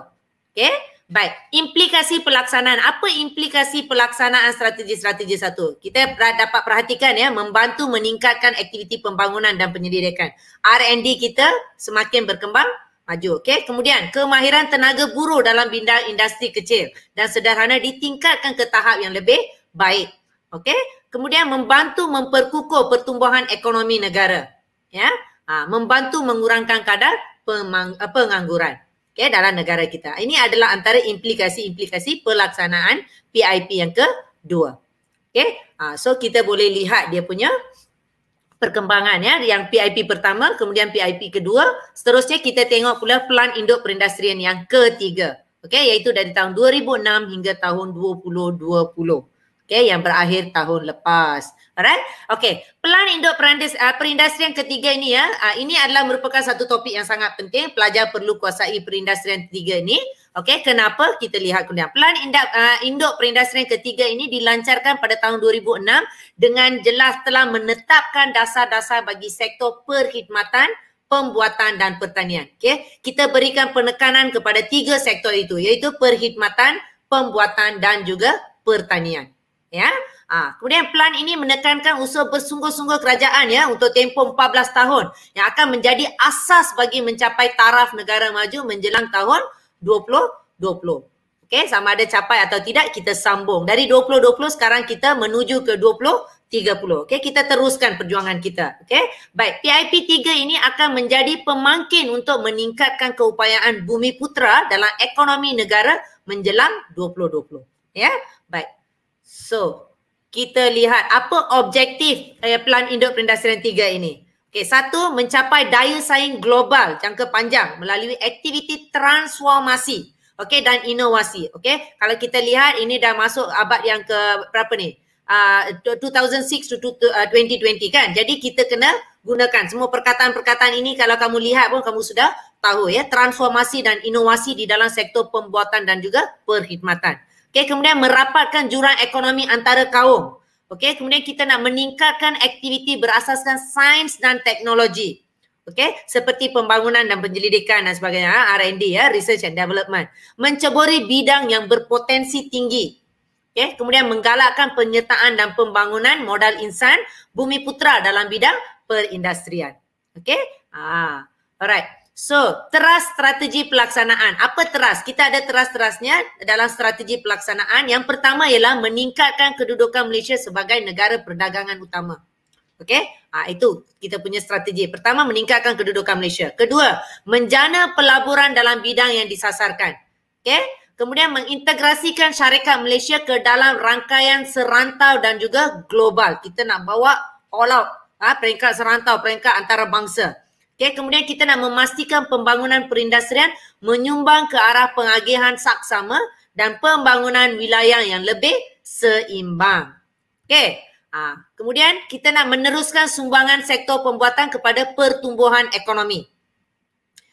Speaker 2: 2 Okey? Baik, implikasi pelaksanaan. Apa implikasi pelaksanaan strategi-strategi satu? Kita dapat perhatikan ya, membantu meningkatkan aktiviti pembangunan dan penyelidikan. R&D kita semakin berkembang, maju. Okay? Kemudian, kemahiran tenaga buruh dalam bidang industri kecil dan sederhana ditingkatkan ke tahap yang lebih baik. Okay? Kemudian, membantu memperkukuh pertumbuhan ekonomi negara. Ya? Ha, membantu mengurangkan kadar pengangguran okay, dalam negara kita. Ini adalah antara implikasi-implikasi pelaksanaan PIP yang kedua. Okay? Uh, ha, so kita boleh lihat dia punya perkembangan ya yang PIP pertama kemudian PIP kedua seterusnya kita tengok pula pelan induk perindustrian yang ketiga Okay, iaitu dari tahun 2006 hingga tahun 2020 Okay, yang berakhir tahun lepas Alright. Okay. Pelan induk ah, perindustrian ketiga ini ya. Ah, ini adalah merupakan satu topik yang sangat penting. Pelajar perlu kuasai perindustrian ketiga ini. Okay. Kenapa? Kita lihat kemudian. Pelan ah, induk perindustrian ketiga ini dilancarkan pada tahun 2006 dengan jelas telah menetapkan dasar-dasar bagi sektor perkhidmatan pembuatan dan pertanian. Okay. Kita berikan penekanan kepada tiga sektor itu iaitu perkhidmatan, pembuatan dan juga pertanian. Ya. Yeah. Ha, kemudian plan ini menekankan usaha bersungguh-sungguh kerajaan ya untuk tempoh 14 tahun yang akan menjadi asas bagi mencapai taraf negara maju menjelang tahun 2020. Okey, sama ada capai atau tidak kita sambung. Dari 2020 sekarang kita menuju ke 20 30. Okey, kita teruskan perjuangan kita. Okey. Baik, PIP 3 ini akan menjadi pemangkin untuk meningkatkan keupayaan bumi putra dalam ekonomi negara menjelang 2020. Ya. Yeah? Baik. So, kita lihat apa objektif eh, Plan Induk Perindustrian tiga ini. Okay, satu, mencapai daya saing global jangka panjang melalui aktiviti transformasi okay, dan inovasi. Okay? Kalau kita lihat ini dah masuk abad yang ke berapa ni? Uh, ah, 2006 to 2020 eh, kan? Jadi kita kena gunakan semua perkataan-perkataan ini kalau kamu lihat pun kamu sudah tahu ya transformasi dan inovasi di dalam sektor pembuatan dan juga perkhidmatan. Okey, kemudian merapatkan jurang ekonomi antara kaum. Okey, kemudian kita nak meningkatkan aktiviti berasaskan sains dan teknologi. Okey, seperti pembangunan dan penyelidikan dan sebagainya, ah, R&D ya, ah, research and development. Menceburi bidang yang berpotensi tinggi. Okey, kemudian menggalakkan penyertaan dan pembangunan modal insan bumi putra dalam bidang perindustrian. Okey? Ah, alright. So, teras strategi pelaksanaan. Apa teras Kita ada teras terasnya dalam strategi pelaksanaan. Yang pertama ialah meningkatkan kedudukan Malaysia sebagai negara perdagangan utama. Okey? Ha, itu kita punya strategi. Pertama, meningkatkan kedudukan Malaysia. Kedua, menjana pelaburan dalam bidang yang disasarkan. Okey? Kemudian mengintegrasikan syarikat Malaysia ke dalam rangkaian serantau dan juga global. Kita nak bawa all out. Ha, peringkat serantau, peringkat antarabangsa. Okay, kemudian kita nak memastikan pembangunan perindustrian menyumbang ke arah pengagihan saksama dan pembangunan wilayah yang lebih seimbang. Okay. Ha. Kemudian kita nak meneruskan sumbangan sektor pembuatan kepada pertumbuhan ekonomi.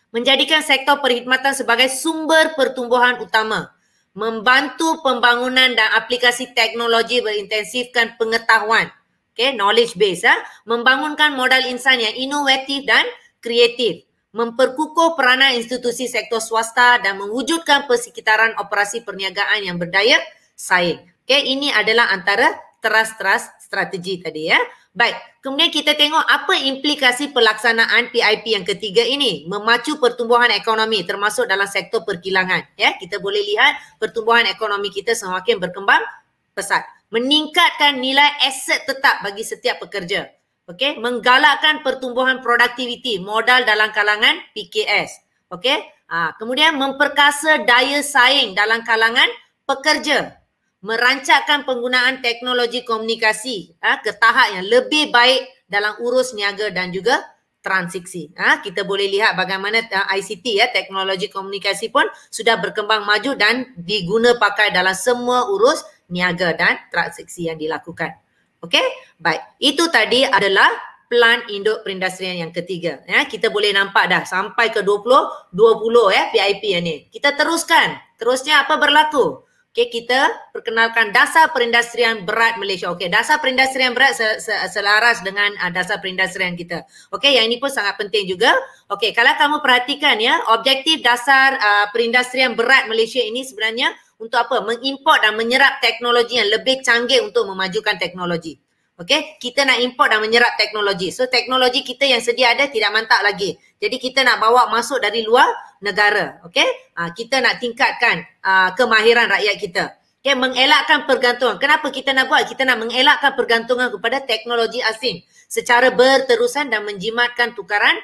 Speaker 2: Menjadikan sektor perkhidmatan sebagai sumber pertumbuhan utama. Membantu pembangunan dan aplikasi teknologi berintensifkan pengetahuan. Okay, knowledge base. Ha. Membangunkan modal insan yang inovatif dan kreatif, memperkukuh peranan institusi sektor swasta dan mewujudkan persekitaran operasi perniagaan yang berdaya saing. Okay, ini adalah antara teras-teras strategi tadi ya. Baik, kemudian kita tengok apa implikasi pelaksanaan PIP yang ketiga ini memacu pertumbuhan ekonomi termasuk dalam sektor perkilangan. Ya, kita boleh lihat pertumbuhan ekonomi kita semakin berkembang pesat. Meningkatkan nilai aset tetap bagi setiap pekerja. Okey, menggalakkan pertumbuhan produktiviti modal dalam kalangan PKS. Okey, ha, kemudian memperkasa daya saing dalam kalangan pekerja. Merancakkan penggunaan teknologi komunikasi ha, ke tahap yang lebih baik dalam urus niaga dan juga transaksi. Ha, kita boleh lihat bagaimana ha, ICT, ya, teknologi komunikasi pun sudah berkembang maju dan diguna pakai dalam semua urus niaga dan transaksi yang dilakukan. Okay, baik. Itu tadi adalah plan induk perindustrian yang ketiga. Ya, kita boleh nampak dah sampai ke 20, 20 ya PIP yang ni. Kita teruskan. Terusnya apa berlaku? Okay, kita perkenalkan dasar perindustrian berat Malaysia. Okay, dasar perindustrian berat selaras dengan ah, dasar perindustrian kita. Okay, yang ini pun sangat penting juga. Okay, kalau kamu perhatikan ya, objektif dasar uh, perindustrian berat Malaysia ini sebenarnya untuk apa? Mengimport dan menyerap teknologi yang lebih canggih untuk memajukan teknologi. Okey, kita nak import dan menyerap teknologi. So teknologi kita yang sedia ada tidak mantap lagi. Jadi kita nak bawa masuk dari luar negara. Okey, uh, kita nak tingkatkan uh, kemahiran rakyat kita. Okey, mengelakkan pergantungan. Kenapa kita nak buat? Kita nak mengelakkan pergantungan kepada teknologi asing secara berterusan dan menjimatkan tukaran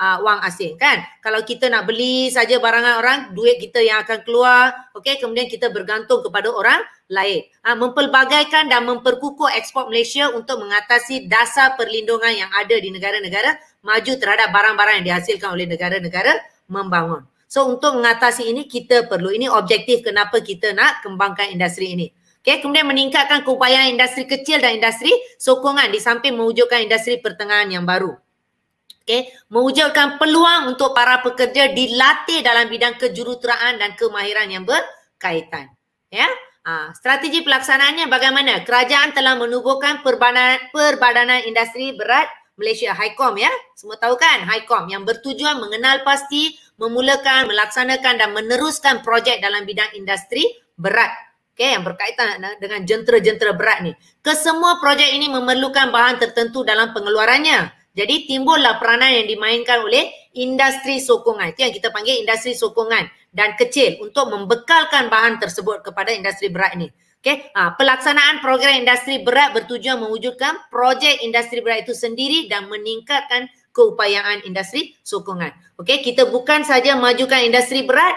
Speaker 2: uh, wang asing kan kalau kita nak beli saja barangan orang duit kita yang akan keluar okey kemudian kita bergantung kepada orang lain ha, mempelbagaikan dan memperkukuh ekspor Malaysia untuk mengatasi dasar perlindungan yang ada di negara-negara maju terhadap barang-barang yang dihasilkan oleh negara-negara membangun so untuk mengatasi ini kita perlu ini objektif kenapa kita nak kembangkan industri ini Okay, kemudian meningkatkan keupayaan industri kecil dan industri sokongan di samping mewujudkan industri pertengahan yang baru okay, mewujudkan peluang untuk para pekerja dilatih dalam bidang kejuruteraan dan kemahiran yang berkaitan. Ya, ha, strategi pelaksanaannya bagaimana? Kerajaan telah menubuhkan perbadanan, perbadanan industri berat Malaysia HICOM ya. Semua tahu kan HICOM yang bertujuan mengenal pasti, memulakan, melaksanakan dan meneruskan projek dalam bidang industri berat. Okay, yang berkaitan dengan jentera-jentera berat ni. Kesemua projek ini memerlukan bahan tertentu dalam pengeluarannya. Jadi timbullah peranan yang dimainkan oleh industri sokongan. Itu yang kita panggil industri sokongan dan kecil untuk membekalkan bahan tersebut kepada industri berat ini. Okay. Ha, pelaksanaan program industri berat bertujuan mewujudkan projek industri berat itu sendiri dan meningkatkan keupayaan industri sokongan. Okay. Kita bukan saja majukan industri berat,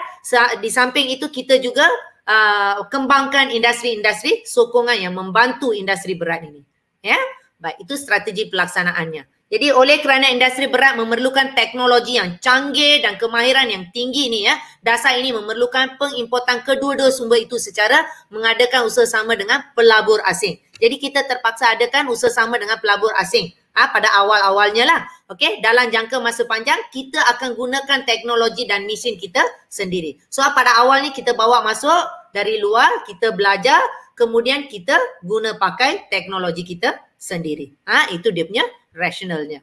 Speaker 2: di samping itu kita juga uh, kembangkan industri-industri sokongan yang membantu industri berat ini. Ya, yeah. Baik, itu strategi pelaksanaannya. Jadi oleh kerana industri berat memerlukan teknologi yang canggih dan kemahiran yang tinggi ni ya, dasar ini memerlukan pengimportan kedua-dua sumber itu secara mengadakan usaha sama dengan pelabur asing. Jadi kita terpaksa adakan usaha sama dengan pelabur asing ha, pada awal-awalnya lah. okay? dalam jangka masa panjang kita akan gunakan teknologi dan mesin kita sendiri. So pada awal ni kita bawa masuk dari luar, kita belajar, kemudian kita guna pakai teknologi kita sendiri. Ha, itu dia punya rationalnya.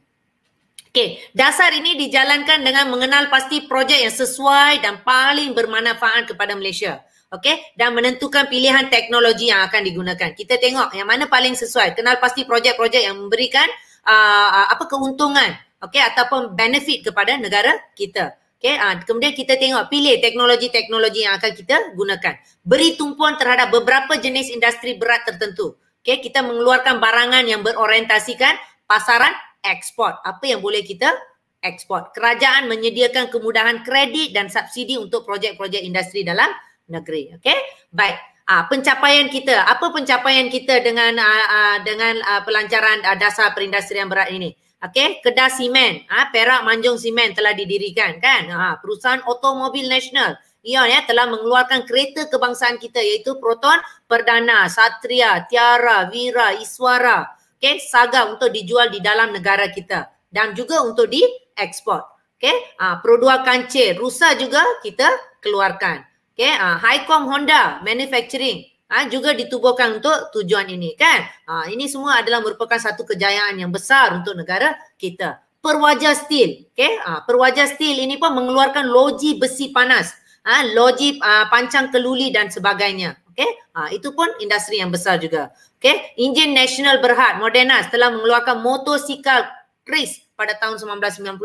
Speaker 2: Okay, dasar ini dijalankan dengan mengenal pasti projek yang sesuai dan paling bermanfaat kepada Malaysia. Okay, dan menentukan pilihan teknologi yang akan digunakan. Kita tengok yang mana paling sesuai. Kenal pasti projek-projek yang memberikan uh, apa keuntungan, okay, ataupun benefit kepada negara kita. Okay, uh, ah, kemudian kita tengok pilih teknologi-teknologi yang akan kita gunakan. Beri tumpuan terhadap beberapa jenis industri berat tertentu okay, kita mengeluarkan barangan yang berorientasikan pasaran ekspor. Apa yang boleh kita ekspor? Kerajaan menyediakan kemudahan kredit dan subsidi untuk projek-projek industri dalam negeri. Okay? Baik. Ah, pencapaian kita, apa pencapaian kita dengan ah, ah dengan ah, pelancaran ah, dasar perindustrian berat ini? Okay, kedai Simen, ah, Perak Manjung Simen telah didirikan kan? Ah, perusahaan otomobil nasional, Ion ya telah mengeluarkan kereta kebangsaan kita iaitu Proton, Perdana, Satria, Tiara, Vira, Iswara, okay, Saga untuk dijual di dalam negara kita dan juga untuk di ekspor. okay, ah Pro 2 Kancil, Rusa juga kita keluarkan. okay, ah Highcom Honda Manufacturing ah ha, juga ditubuhkan untuk tujuan ini kan. Ha, ini semua adalah merupakan satu kejayaan yang besar untuk negara kita. Perwaja Steel, okay, Ah ha, Perwaja Steel ini pun mengeluarkan loji besi panas ah ha, logi uh, ah, pancang keluli dan sebagainya. Okey. Ha, itu pun industri yang besar juga. Okey. Enjin National Berhad Moderna telah mengeluarkan motosikal Chris pada tahun 1996.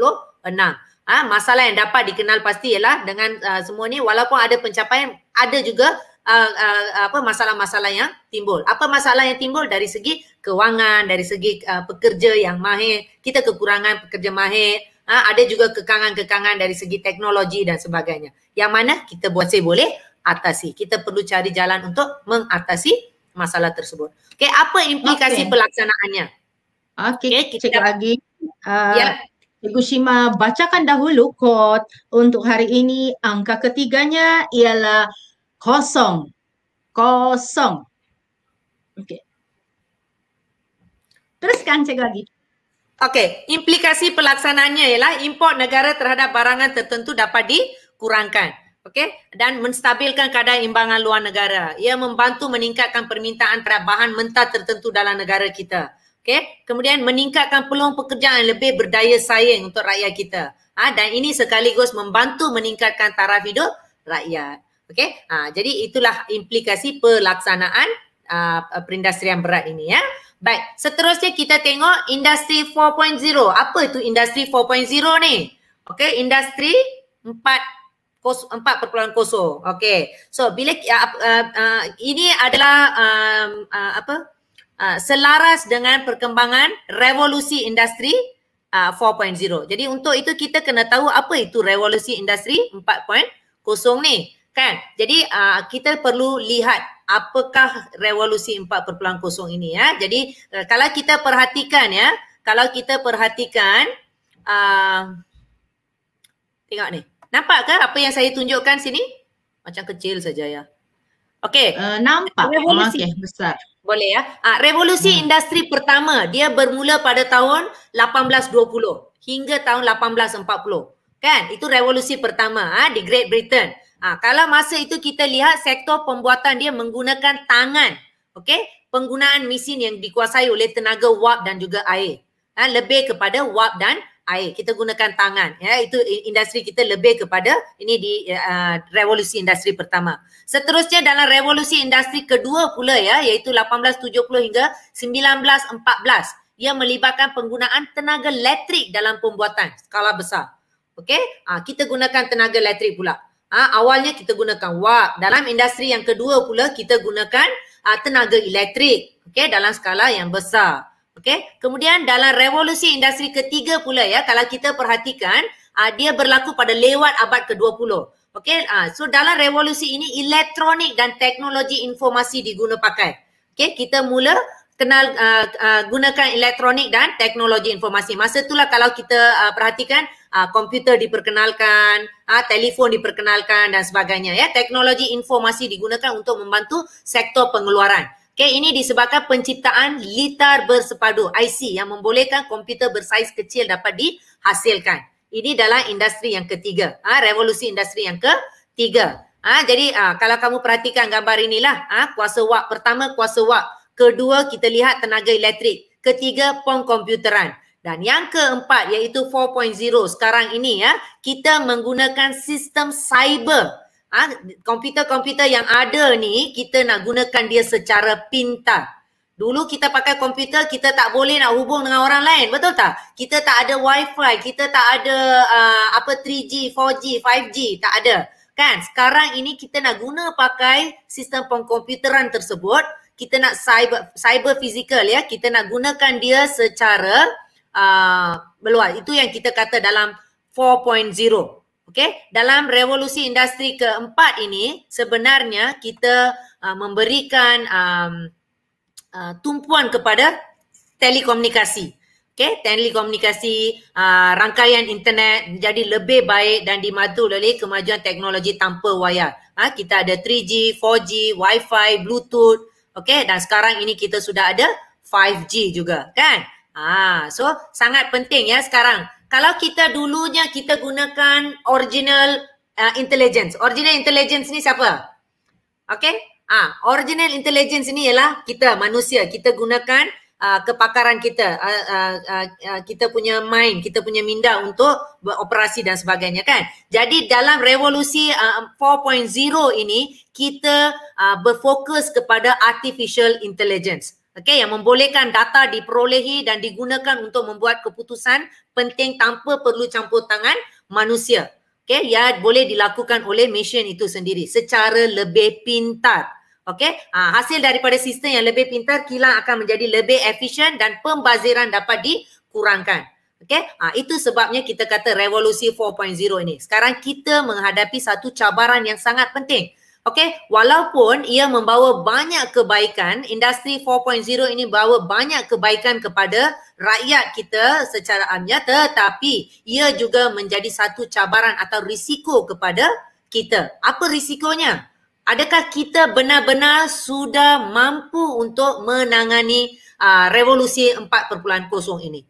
Speaker 2: Ha, ah, masalah yang dapat dikenal pasti ialah dengan uh, semua ni walaupun ada pencapaian ada juga uh, uh, apa masalah-masalah yang timbul. Apa masalah yang timbul dari segi kewangan, dari segi uh, pekerja yang mahir, kita kekurangan pekerja mahir ha, ada juga kekangan-kekangan dari segi teknologi dan sebagainya. Yang mana kita buat saya boleh atasi. Kita perlu cari jalan untuk mengatasi masalah tersebut. Okey, apa implikasi okay. pelaksanaannya? Okey, okay, kita cek lagi. Uh,
Speaker 1: ya. Cikgu Shima bacakan dahulu kod untuk hari ini angka ketiganya ialah kosong. Kosong. Okey.
Speaker 2: Teruskan cek lagi. Okey, implikasi pelaksanaannya ialah import negara terhadap barangan tertentu dapat dikurangkan. Okey, dan menstabilkan kadar imbangan luar negara. Ia membantu meningkatkan permintaan terhadap bahan mentah tertentu dalam negara kita. Okey, kemudian meningkatkan peluang pekerjaan lebih berdaya saing untuk rakyat kita. Ha, dan ini sekaligus membantu meningkatkan taraf hidup rakyat. Okey, ha, jadi itulah implikasi pelaksanaan uh, perindustrian berat ini ya. Baik, seterusnya kita tengok industri 4.0. Apa itu industri 4.0 ni? Okey, industri 4.0. Okey. So, bila uh, uh, uh, ini adalah um, uh, apa? Uh, selaras dengan perkembangan revolusi industri uh, 4.0. Jadi untuk itu kita kena tahu apa itu revolusi industri 4.0 ni kan jadi uh, kita perlu lihat apakah revolusi 4.0 ini ya jadi uh, kalau kita perhatikan ya kalau kita perhatikan uh, tengok ni nampak ke apa yang saya tunjukkan sini macam kecil saja ya okey uh, nampak revolusi. okay besar boleh ya uh, revolusi hmm. industri pertama dia bermula pada tahun 1820 hingga tahun 1840 kan itu revolusi pertama ha, di Great Britain Ha, kalau masa itu kita lihat sektor pembuatan dia menggunakan tangan. Okey, penggunaan mesin yang dikuasai oleh tenaga wap dan juga air. Ha, lebih kepada wap dan air. Kita gunakan tangan. Ya, itu industri kita lebih kepada ini di uh, revolusi industri pertama. Seterusnya dalam revolusi industri kedua pula ya, iaitu 1870 hingga 1914. Ia melibatkan penggunaan tenaga elektrik dalam pembuatan skala besar. Okey, ah, kita gunakan tenaga elektrik pula ha, awalnya kita gunakan wap. Dalam industri yang kedua pula kita gunakan ha, tenaga elektrik. Okey, dalam skala yang besar. Okey. Kemudian dalam revolusi industri ketiga pula ya, kalau kita perhatikan ha, dia berlaku pada lewat abad ke-20. Okey, ha, so dalam revolusi ini elektronik dan teknologi informasi diguna pakai. Okey, kita mula kenal uh, uh, gunakan elektronik dan teknologi informasi. Masa itulah kalau kita uh, perhatikan uh, komputer diperkenalkan, uh, telefon diperkenalkan dan sebagainya ya. Teknologi informasi digunakan untuk membantu sektor pengeluaran. Okay, ini disebabkan penciptaan litar bersepadu IC yang membolehkan komputer bersaiz kecil dapat dihasilkan. Ini dalam industri yang ketiga, ah revolusi industri yang ketiga. ha, jadi ha, kalau kamu perhatikan gambar inilah, ah ha, kuasa wak pertama kuasa wak, kedua kita lihat tenaga elektrik, ketiga pom komputeran. Dan yang keempat iaitu 4.0 sekarang ini ya, kita menggunakan sistem cyber. Ha, komputer-komputer yang ada ni kita nak gunakan dia secara pintar. Dulu kita pakai komputer kita tak boleh nak hubung dengan orang lain, betul tak? Kita tak ada wifi, kita tak ada uh, apa 3G, 4G, 5G, tak ada. Kan? Sekarang ini kita nak guna pakai sistem pengkomputeran tersebut, kita nak cyber cyber physical ya, kita nak gunakan dia secara Uh, meluas. Itu yang kita kata dalam 4.0. Okay? Dalam revolusi industri keempat ini, sebenarnya kita uh, memberikan um, uh, tumpuan kepada telekomunikasi. Okay? Telekomunikasi, uh, rangkaian internet jadi lebih baik dan dimadu oleh kemajuan teknologi tanpa wayar. Ha, kita ada 3G, 4G, Wi-Fi, Bluetooth, okay? Dan sekarang ini kita sudah ada 5G juga, kan? Ah, so sangat penting ya sekarang. Kalau kita dulunya kita gunakan original uh, intelligence. Original intelligence ni siapa? Okay? Ah, original intelligence ni ialah kita manusia. Kita gunakan uh, kepakaran kita, uh, uh, uh, uh, kita punya mind, kita punya minda untuk beroperasi dan sebagainya kan. Jadi dalam revolusi uh, 4.0 ini kita uh, berfokus kepada artificial intelligence okay, yang membolehkan data diperolehi dan digunakan untuk membuat keputusan penting tanpa perlu campur tangan manusia. Okay, ya boleh dilakukan oleh mesin itu sendiri secara lebih pintar. Okay, ha, hasil daripada sistem yang lebih pintar kilang akan menjadi lebih efisien dan pembaziran dapat dikurangkan. Okay, ha, itu sebabnya kita kata revolusi 4.0 ini. Sekarang kita menghadapi satu cabaran yang sangat penting. Okey, walaupun ia membawa banyak kebaikan, industri 4.0 ini bawa banyak kebaikan kepada rakyat kita secara amnya tetapi ia juga menjadi satu cabaran atau risiko kepada kita. Apa risikonya? Adakah kita benar-benar sudah mampu untuk menangani uh, revolusi 4.0 ini?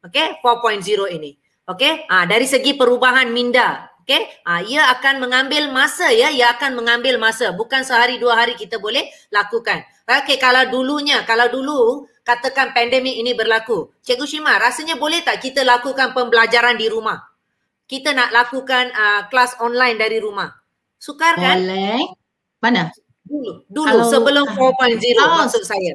Speaker 2: Okey, 4.0 ini. Okey, uh, ah, dari segi perubahan minda, Okay? Ha, ia akan mengambil masa ya. Ia akan mengambil masa. Bukan sehari dua hari kita boleh lakukan. Okay, kalau dulunya, kalau dulu katakan pandemik ini berlaku. Cikgu Shima, rasanya boleh tak kita lakukan pembelajaran di rumah? Kita nak lakukan uh, kelas online dari rumah. Sukar kan?
Speaker 1: Boleh. Mana?
Speaker 2: Dulu. Dulu Halo. sebelum 4.0 oh. Ah. Ah. maksud saya.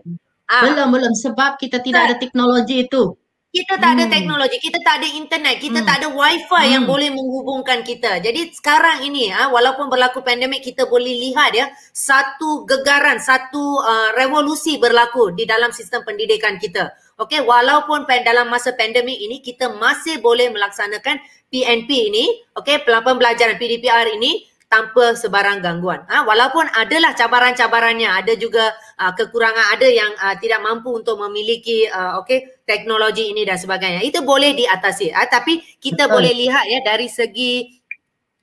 Speaker 2: Ah. Belum, belum. Sebab kita tidak ada teknologi itu kita tak hmm. ada teknologi, kita tak ada internet, kita hmm. tak ada wifi hmm. yang boleh menghubungkan kita. Jadi sekarang ini ha, walaupun berlaku pandemik kita boleh lihat ya satu gegaran, satu uh, revolusi berlaku di dalam sistem pendidikan kita. Okey, walaupun dalam masa pandemik ini kita masih boleh melaksanakan PNP ini, okey, pelan pembelajaran PDPR ini tanpa sebarang gangguan. Ha, walaupun adalah cabaran-cabarannya, ada juga uh, kekurangan, ada yang uh, tidak mampu untuk memiliki uh, okay, teknologi ini dan sebagainya. Itu boleh diatasi. Ha, tapi kita Betul. boleh lihat ya dari segi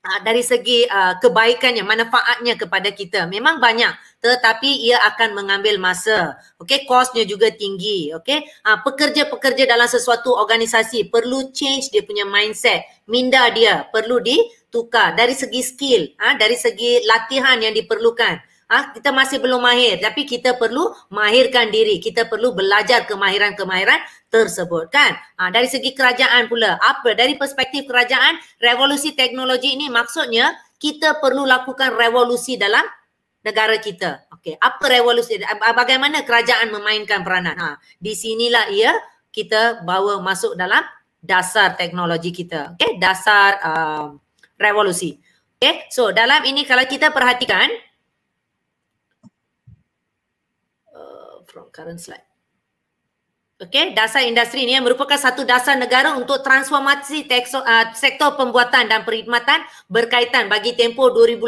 Speaker 2: Ah, dari segi uh, kebaikannya, manfaatnya kepada kita memang banyak tetapi ia akan mengambil masa. Okey, kosnya juga tinggi. Okey, uh, pekerja-pekerja dalam sesuatu organisasi perlu change dia punya mindset, minda dia perlu ditukar dari segi skill, uh, dari segi latihan yang diperlukan. Ha, kita masih belum mahir tapi kita perlu mahirkan diri kita perlu belajar kemahiran-kemahiran tersebut kan ha, dari segi kerajaan pula apa dari perspektif kerajaan revolusi teknologi ini maksudnya kita perlu lakukan revolusi dalam negara kita okey apa revolusi ah, bagaimana kerajaan memainkan peranan ha di sinilah ia kita bawa masuk dalam dasar teknologi kita okey dasar uh, revolusi okey so dalam ini kalau kita perhatikan from current slide. Okay, dasar industri ini merupakan satu dasar negara untuk transformasi tekso, uh, sektor pembuatan dan perkhidmatan berkaitan bagi tempoh 2018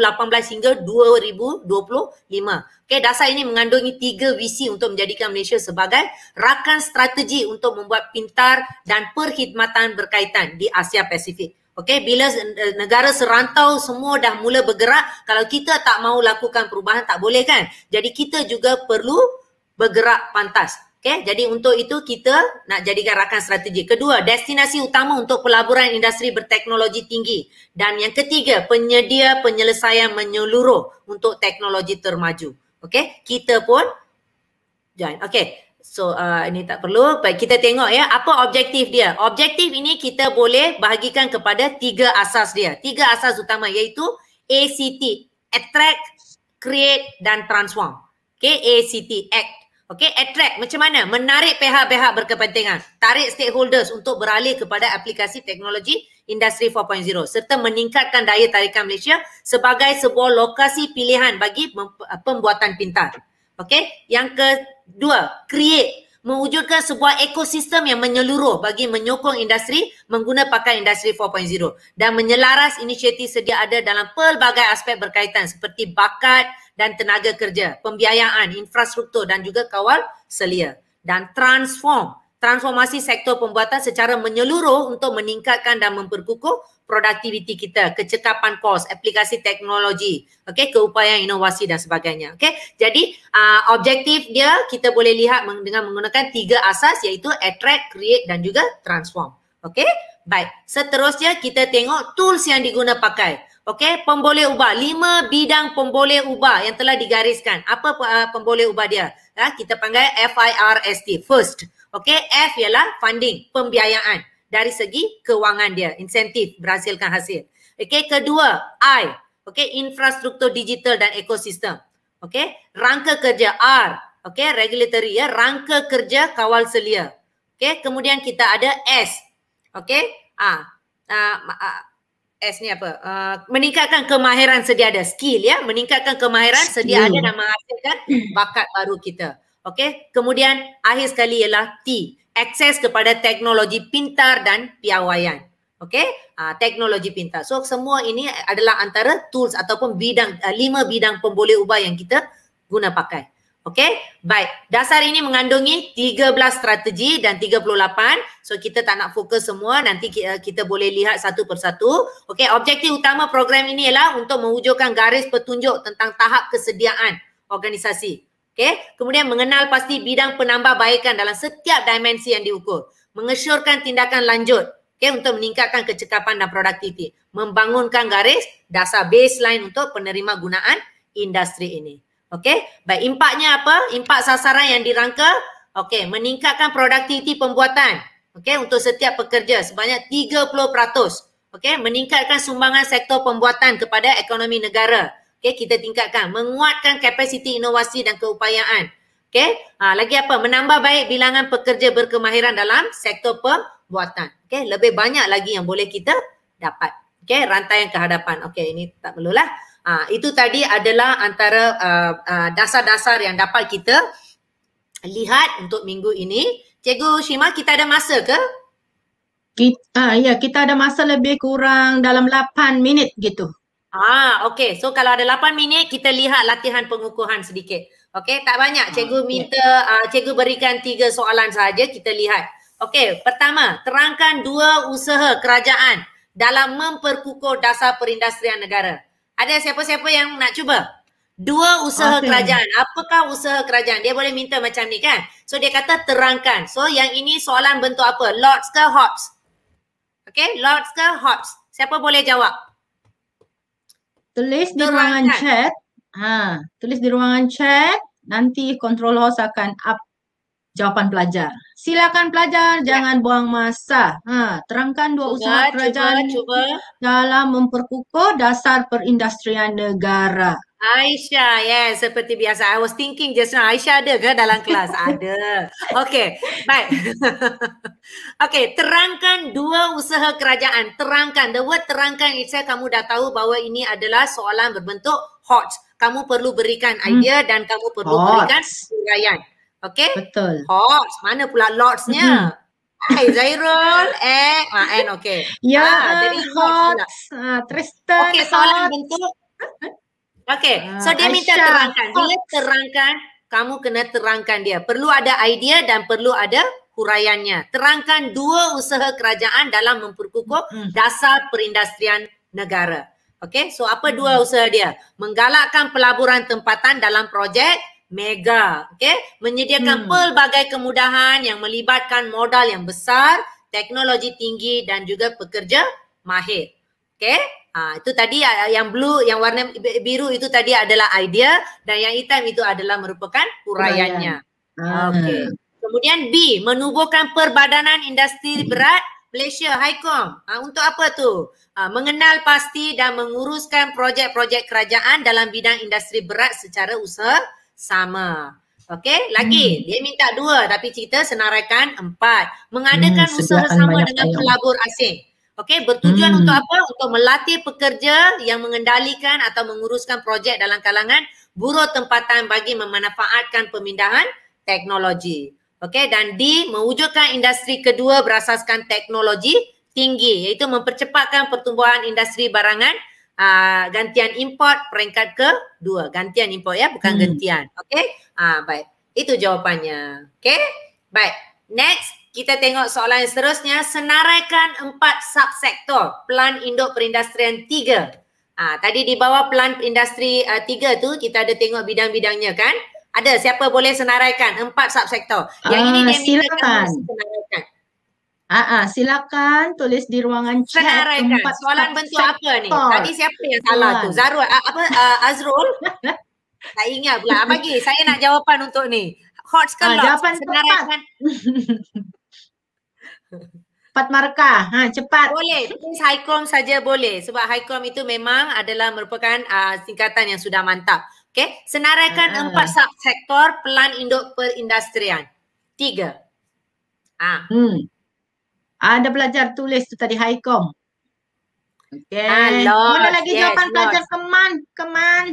Speaker 2: hingga 2025. Okay, dasar ini mengandungi tiga visi untuk menjadikan Malaysia sebagai rakan strategi untuk membuat pintar dan perkhidmatan berkaitan di Asia Pasifik. Okay, bila eh, negara serantau semua dah mula bergerak, kalau kita tak mau lakukan perubahan tak boleh kan? Jadi kita juga perlu bergerak pantas. Okay, jadi untuk itu kita nak jadikan rakan strategi. Kedua, destinasi utama untuk pelaburan industri berteknologi tinggi. Dan yang ketiga, penyedia penyelesaian menyeluruh untuk teknologi termaju. Okay, kita pun join. Okay, so uh, ini tak perlu. Baik, kita tengok ya, apa objektif dia. Objektif ini kita boleh bahagikan kepada tiga asas dia. Tiga asas utama iaitu ACT, Attract, Create dan Transform. Okay, ACT, Act, Okay, attract macam mana? Menarik pihak-pihak berkepentingan. Tarik stakeholders untuk beralih kepada aplikasi teknologi industri 4.0 serta meningkatkan daya tarikan Malaysia sebagai sebuah lokasi pilihan bagi eh, pembuatan pintar. Okay, yang kedua, create mewujudkan sebuah ekosistem yang menyeluruh bagi menyokong industri menggunakan pakai industri 4.0 dan menyelaras inisiatif sedia ada dalam pelbagai aspek berkaitan seperti bakat, dan tenaga kerja, pembiayaan, infrastruktur dan juga kawal selia dan transform transformasi sektor pembuatan secara menyeluruh untuk meningkatkan dan memperkukuh produktiviti kita, kecekapan kos, aplikasi teknologi, okey, keupayaan inovasi dan sebagainya. Okey. Jadi, uh, objektif dia kita boleh lihat dengan menggunakan tiga asas iaitu attract, create dan juga transform. Okey? Baik. Seterusnya kita tengok tools yang diguna pakai. Okey, pemboleh ubah. Lima bidang pemboleh ubah yang telah digariskan. Apa uh, pemboleh ubah dia? Ya, kita panggil FIRST. First. Okey, F ialah funding, pembiayaan. Dari segi kewangan dia, insentif, berhasilkan hasil. Okey, kedua, I. Okey, infrastruktur digital dan ekosistem. Okey, rangka kerja R. Okey, regulatory ya, rangka kerja kawal selia. Okey, kemudian kita ada S. Okey, A. ah, ah, ah. S ni apa? Uh, meningkatkan kemahiran sedia ada skill ya, meningkatkan kemahiran skill. sedia ada dan menghasilkan hmm. bakat baru kita. Okey. Kemudian akhir sekali ialah T, akses kepada teknologi pintar dan piawaian. Okey? Uh, teknologi pintar. So semua ini adalah antara tools ataupun bidang uh, lima bidang pemboleh ubah yang kita guna pakai. Okay, baik. Dasar ini mengandungi 13 strategi dan 38. So, kita tak nak fokus semua. Nanti kita, eh, kita boleh lihat satu persatu. Okay, objektif utama program ini ialah untuk mewujudkan garis petunjuk tentang tahap kesediaan organisasi. Okay, kemudian mengenal pasti bidang penambahbaikan dalam setiap dimensi yang diukur. Mengesyorkan tindakan lanjut. Okay, untuk meningkatkan kecekapan dan produktiviti. Membangunkan garis dasar baseline untuk penerima gunaan industri ini. Okey, baik impaknya apa? Impak sasaran yang dirangka, okey, meningkatkan produktiviti pembuatan. Okey, untuk setiap pekerja sebanyak 30%. Okey, meningkatkan sumbangan sektor pembuatan kepada ekonomi negara. Okey, kita tingkatkan, menguatkan kapasiti inovasi dan keupayaan. Okey, ha, lagi apa? Menambah baik bilangan pekerja berkemahiran dalam sektor pembuatan. Okey, lebih banyak lagi yang boleh kita dapat. Okey, rantai yang kehadapan. Okey, ini tak perlulah. Ha, itu tadi adalah antara uh, uh, dasar-dasar yang dapat kita lihat untuk minggu ini. Cikgu Shima, kita ada masa ke?
Speaker 1: Kita, uh, ya, kita ada masa lebih kurang dalam 8 minit gitu.
Speaker 2: Ah, okay. So kalau ada 8 minit, kita lihat latihan pengukuhan sedikit. Okay, tak banyak. Cikgu ya. minta, uh, cikgu berikan tiga soalan saja kita lihat. Okay, pertama, terangkan dua usaha kerajaan dalam memperkukuh dasar perindustrian negara. Ada siapa-siapa yang nak cuba? Dua usaha okay. kerajaan. Apakah usaha kerajaan? Dia boleh minta macam ni kan? So dia kata terangkan. So yang ini soalan bentuk apa? Lots ke hops? Okay, lots ke hops? Siapa boleh jawab?
Speaker 1: Tulis di terangkan. ruangan chat. Ha, tulis di ruangan chat. Nanti control host akan up jawapan pelajar. Silakan pelajar, ya. jangan buang masa. Ha, terangkan dua cuba, usaha kerajaan cuba, cuba. dalam memperkukuh dasar perindustrian negara.
Speaker 2: Aisyah, yes, yeah, seperti biasa. I was thinking just now, Aisyah ada ke dalam kelas? [laughs] ada. Okay, baik. [laughs] okay, terangkan dua usaha kerajaan. Terangkan, the word terangkan itself kamu dah tahu bahawa ini adalah soalan berbentuk hot. Kamu perlu berikan hmm. idea hmm. dan kamu perlu hot. berikan uraian. Okay? Betul. Hots. Mana pula lotsnya? [laughs] Hai hmm. Zairul. Eh. Ha, ah, eh, okay. Ya. Yeah, ha, hots. Ha, ah, Tristan. Okay. Soalan bentuk. Okay.
Speaker 3: Ah, so dia minta Aisha, terangkan. Dia terangkan.
Speaker 2: Kamu kena terangkan dia. Perlu ada idea dan perlu ada huraiannya. Terangkan dua usaha kerajaan dalam memperkukuh hmm. dasar perindustrian negara. Okay, so apa dua usaha dia? Menggalakkan pelaburan tempatan dalam projek mega okay? menyediakan hmm. pelbagai kemudahan yang melibatkan modal yang besar teknologi tinggi dan juga pekerja mahir okay? ha itu tadi yang blue yang warna biru itu tadi adalah idea dan yang hitam itu adalah merupakan huraiannya
Speaker 1: Okay.
Speaker 3: Ah.
Speaker 2: kemudian b menubuhkan perbadanan industri hmm. berat Malaysia Highcom ha, untuk apa tu ha, mengenal pasti dan menguruskan projek-projek kerajaan dalam bidang industri berat secara usaha sama. Okey, lagi hmm. dia minta dua tapi kita senaraikan empat. Mengadakan hmm, usaha sama dengan pelabur asing. Okey, bertujuan hmm. untuk apa? Untuk melatih pekerja yang mengendalikan atau menguruskan projek dalam kalangan buruh tempatan bagi memanfaatkan pemindahan teknologi. Okey, dan D mewujudkan industri kedua berasaskan teknologi tinggi iaitu mempercepatkan pertumbuhan industri barangan uh, gantian import peringkat ke dua. Gantian import ya, bukan hmm. gantian. Okay, uh, ah, baik. Itu jawapannya. Okay, baik. Next, kita tengok soalan yang seterusnya. Senaraikan empat subsektor Pelan Induk Perindustrian tiga. Uh, tadi di bawah Pelan Industri uh, 3 tu, kita ada tengok bidang-bidangnya kan? Ada siapa boleh senaraikan empat subsektor? Yang uh, ini dia minta kamu senaraikan.
Speaker 1: Ah, uh silakan tulis di
Speaker 2: ruangan chat. Senaraikan. Tempat soalan bentuk apa ni? Tadi siapa yang salah tu? Zarul uh, apa ah, Azrul? [laughs] tak ingat pula. Bagi saya nak jawapan untuk ni. Hot ke uh, Jawapan senaraikan. [laughs]
Speaker 1: Empat markah.
Speaker 2: Ha, cepat. Boleh. Tulis Highcom saja boleh. Sebab Highcom itu memang adalah merupakan singkatan yang sudah mantap. Okay. Senaraikan uh empat subsektor pelan induk perindustrian. Tiga. Ah.
Speaker 1: Hmm. Anda ah, belajar tulis tu tadi high com. Okay. Ah, lagi yes, jawapan belajar
Speaker 2: keman? Keman.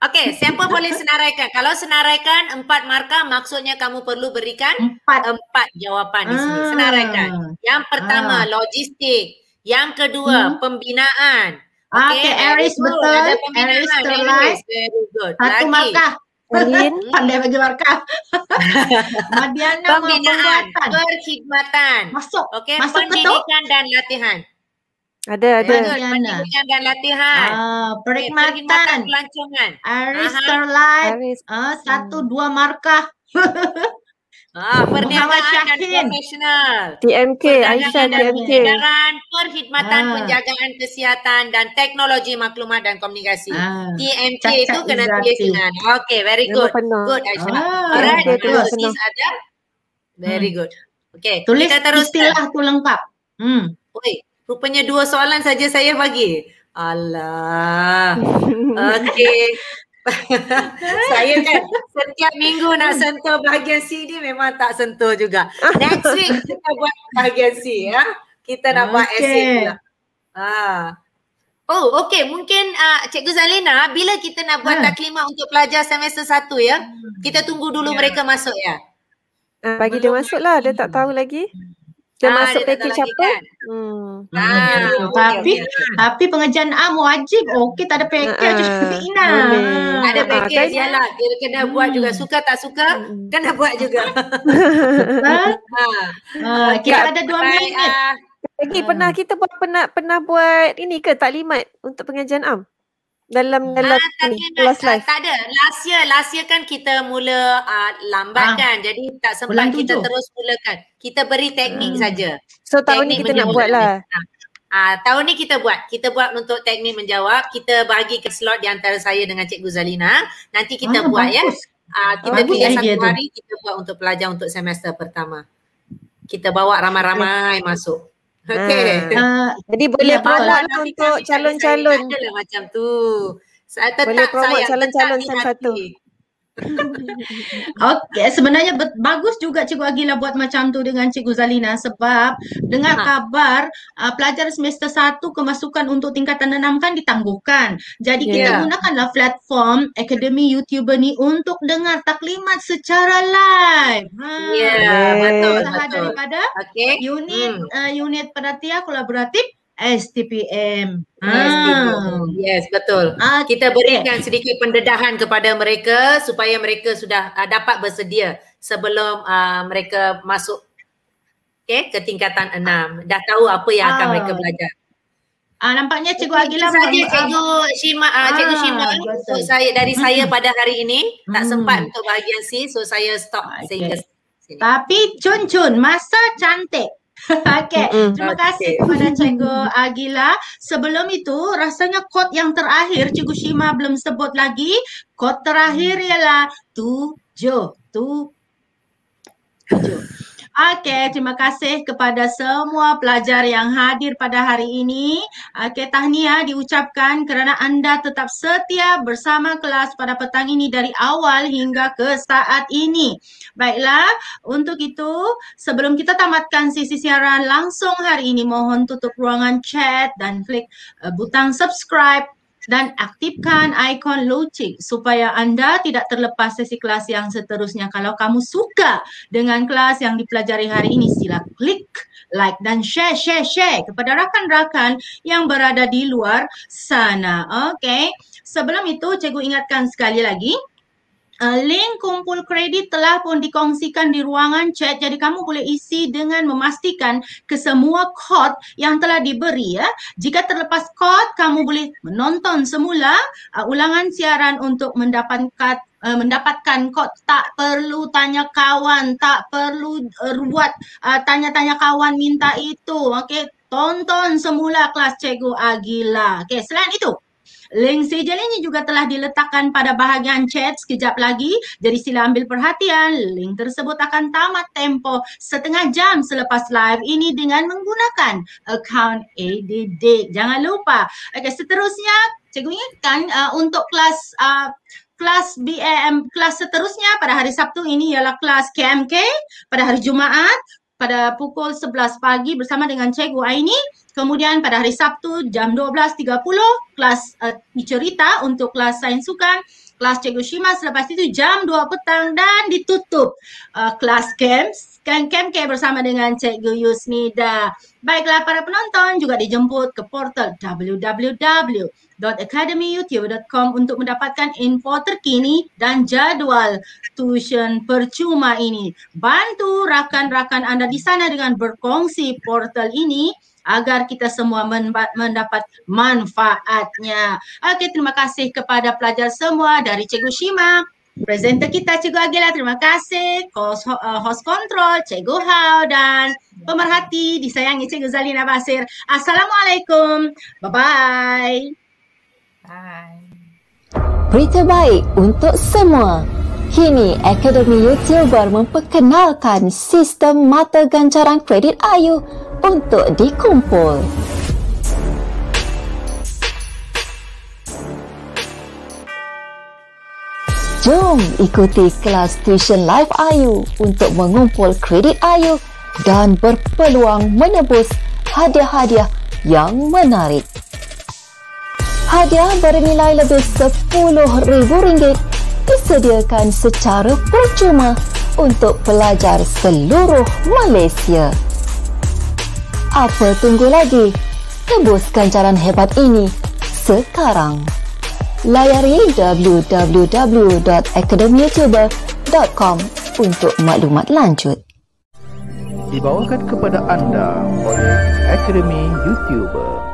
Speaker 2: Okay, siapa boleh senaraikan? Kalau senaraikan empat markah, maksudnya kamu perlu berikan empat, empat jawapan di sini. Ah. Senaraikan. Yang pertama, ah. logistik. Yang kedua, hmm. pembinaan.
Speaker 1: Okay, ah, okay Aris betul. Aris terlalu.
Speaker 2: Satu markah. Berlin. [laughs] Pandai bagi markah. [laughs] Madiana pembinaan perkhidmatan. Masuk. Okay. Masuk pendidikan betul? dan latihan. Ada, ada. Pendidikan dan latihan. Ah, perkhidmatan. Okay, pelancongan. Aristerlite. Aris. Ah, satu, dua markah. [laughs] Ah, perniagaan Muhammad dan profesional.
Speaker 3: TMK, Aisyah TMK. Perniagaan
Speaker 2: perkhidmatan ah. penjagaan kesihatan dan teknologi maklumat dan komunikasi. Ah. TMK Cacat itu kena tulis dengan. Okay, very good. Good, Aisyah. Ah, Alright, okay, terus is ada. Very hmm. good. Okay, tulis kita terus. Tulis tu lengkap. Hmm. Oi, rupanya dua soalan saja saya bagi. Allah. [laughs] Okay. [laughs] saya kan setiap minggu nak sentuh bahagian C ni memang tak sentuh juga. Next week kita buat bahagian C ya. Kita nak okay. buat essay pula. Ha. Oh, okay. Mungkin uh, Cikgu Zalina, bila kita nak buat yeah. Ha. taklimat untuk pelajar semester 1 ya? Kita tunggu dulu yeah. mereka masuk ya? Uh, bagi Belum dia masuk lah. Dia tak tahu lagi. Ah, masuk ha, package apa? Kan? Hmm.
Speaker 1: Ha, hmm. Okay, tapi okay. tapi lah. pengajian A wajib. Okey, tak ada package uh, uh, seperti ini. Uh, hmm. Ada ah, package ha, lah.
Speaker 2: Dia kena hmm. buat juga suka tak suka, hmm. kena buat juga. [laughs] ha. Ha. ha. kita ada dua minit. Lah. Lagi uh. pernah kita buat pernah pernah buat ini ke taklimat untuk pengajian am? dalam ah, dalam tak ni, tak, last tak, Tak ada. Last year, last year kan kita mula uh, ah, lambat ha. kan. Ah. Jadi tak sempat kita tujuh. terus mulakan. Kita beri teknik hmm. saja. So tahun teknik ni kita nak buat lah. Ah, uh, tahun ni kita buat. Kita buat untuk teknik menjawab. Kita bagi ke slot di antara saya dengan Cikgu Zalina. Nanti kita ha, buat ya. bagus. ya. Uh, kita pilih satu tu. hari, kita buat untuk pelajar untuk semester pertama. Kita bawa ramai-ramai masuk. Okay. Ah. [laughs] jadi boleh ya, untuk kita, calon-calon. Adalah macam tu. boleh promote calon-calon sampai tu. [laughs]
Speaker 1: okay, sebenarnya bagus juga Cikgu Agila buat macam tu dengan Cikgu Zalina sebab dengar Aha. kabar uh, pelajar semester 1 kemasukan untuk tingkatan 6 kan ditangguhkan. Jadi kita ya. gunakanlah platform Akademi YouTuber ni untuk dengar taklimat secara live. Ha. Yeah, ya, betul. Betul. Daripada okay. unit hmm. uh, unit perhatian kolaboratif STPM. Ah. Yes, betul.
Speaker 2: Ah, kita berikan eh. sedikit pendedahan kepada mereka supaya mereka sudah uh, dapat bersedia sebelum uh, mereka masuk okay, ke tingkatan enam. Dah tahu apa yang akan ah. mereka belajar. Ah nampaknya cikgu Agila saja cikgu, cikgu ah. Shima ah, cikgu Shima untuk saya dari hmm. saya pada hari ini tak hmm. sempat untuk bahagian C so saya stop okay. sehingga
Speaker 1: Tapi cun cun masa cantik [laughs] okay. Terima kasih okay. kepada Cikgu Agila. Sebelum itu, rasanya kod yang terakhir Cikgu Shima belum sebut lagi. Kod terakhir hmm. ialah tujuh. Tujuh. Okey, terima kasih kepada semua pelajar yang hadir pada hari ini. Okey, tahniah diucapkan kerana anda tetap setia bersama kelas pada petang ini dari awal hingga ke saat ini. Baiklah, untuk itu sebelum kita tamatkan sisi siaran langsung hari ini, mohon tutup ruangan chat dan klik eh, butang subscribe dan aktifkan ikon loceng supaya anda tidak terlepas sesi kelas yang seterusnya. Kalau kamu suka dengan kelas yang dipelajari hari ini, sila klik like dan share, share, share kepada rakan-rakan yang berada di luar sana. Okay. Sebelum itu, cikgu ingatkan sekali lagi link kumpul kredit telah pun dikongsikan di ruangan chat jadi kamu boleh isi dengan memastikan kesemua kod yang telah diberi ya. Jika terlepas kod, kamu boleh menonton semula uh, ulangan siaran untuk e, mendapatkan mendapatkan kod tak perlu tanya kawan tak perlu ruat e, uh, e, tanya-tanya kawan minta itu okey tonton semula kelas cikgu Agila okey selain itu Link sejel ini juga telah diletakkan pada bahagian chat sekejap lagi. Jadi sila ambil perhatian. Link tersebut akan tamat tempo setengah jam selepas live ini dengan menggunakan account ADD. Jangan lupa. Okey, seterusnya cikgu ingatkan uh, untuk kelas uh, kelas BAM kelas seterusnya pada hari Sabtu ini ialah kelas KMK pada hari Jumaat pada pukul 11 pagi bersama dengan Cikgu Aini. Kemudian pada hari Sabtu jam 12.30 kelas uh, cerita untuk kelas sains sukan, kelas Cikgu Shima selepas itu jam 2 petang dan ditutup uh, kelas camps kan camp camp bersama dengan Cikgu Yusnida. Baiklah para penonton juga dijemput ke portal www www.academyyoutube.com untuk mendapatkan info terkini dan jadual tuition percuma ini. Bantu rakan-rakan anda di sana dengan berkongsi portal ini agar kita semua mendapat manfaatnya. Okey, terima kasih kepada pelajar semua dari Cikgu Shima. Presenter kita Cikgu Agila, terima kasih. Eh, host control Cikgu Hao dan pemerhati disayangi Cikgu Zalina Basir. Assalamualaikum. Bye-bye. Bye.
Speaker 3: Berita baik untuk semua. Kini Akademi YouTuber memperkenalkan sistem mata ganjaran kredit Ayu untuk dikumpul. Jom ikuti kelas tuition live Ayu untuk mengumpul kredit Ayu dan berpeluang menebus hadiah-hadiah yang menarik hadiah bernilai lebih rm ringgit disediakan secara percuma untuk pelajar seluruh Malaysia. Apa tunggu lagi? Tembuskan jalan hebat ini sekarang. Layari www.academyyoutuber.com untuk maklumat lanjut. Dibawakan kepada anda oleh Academy YouTuber.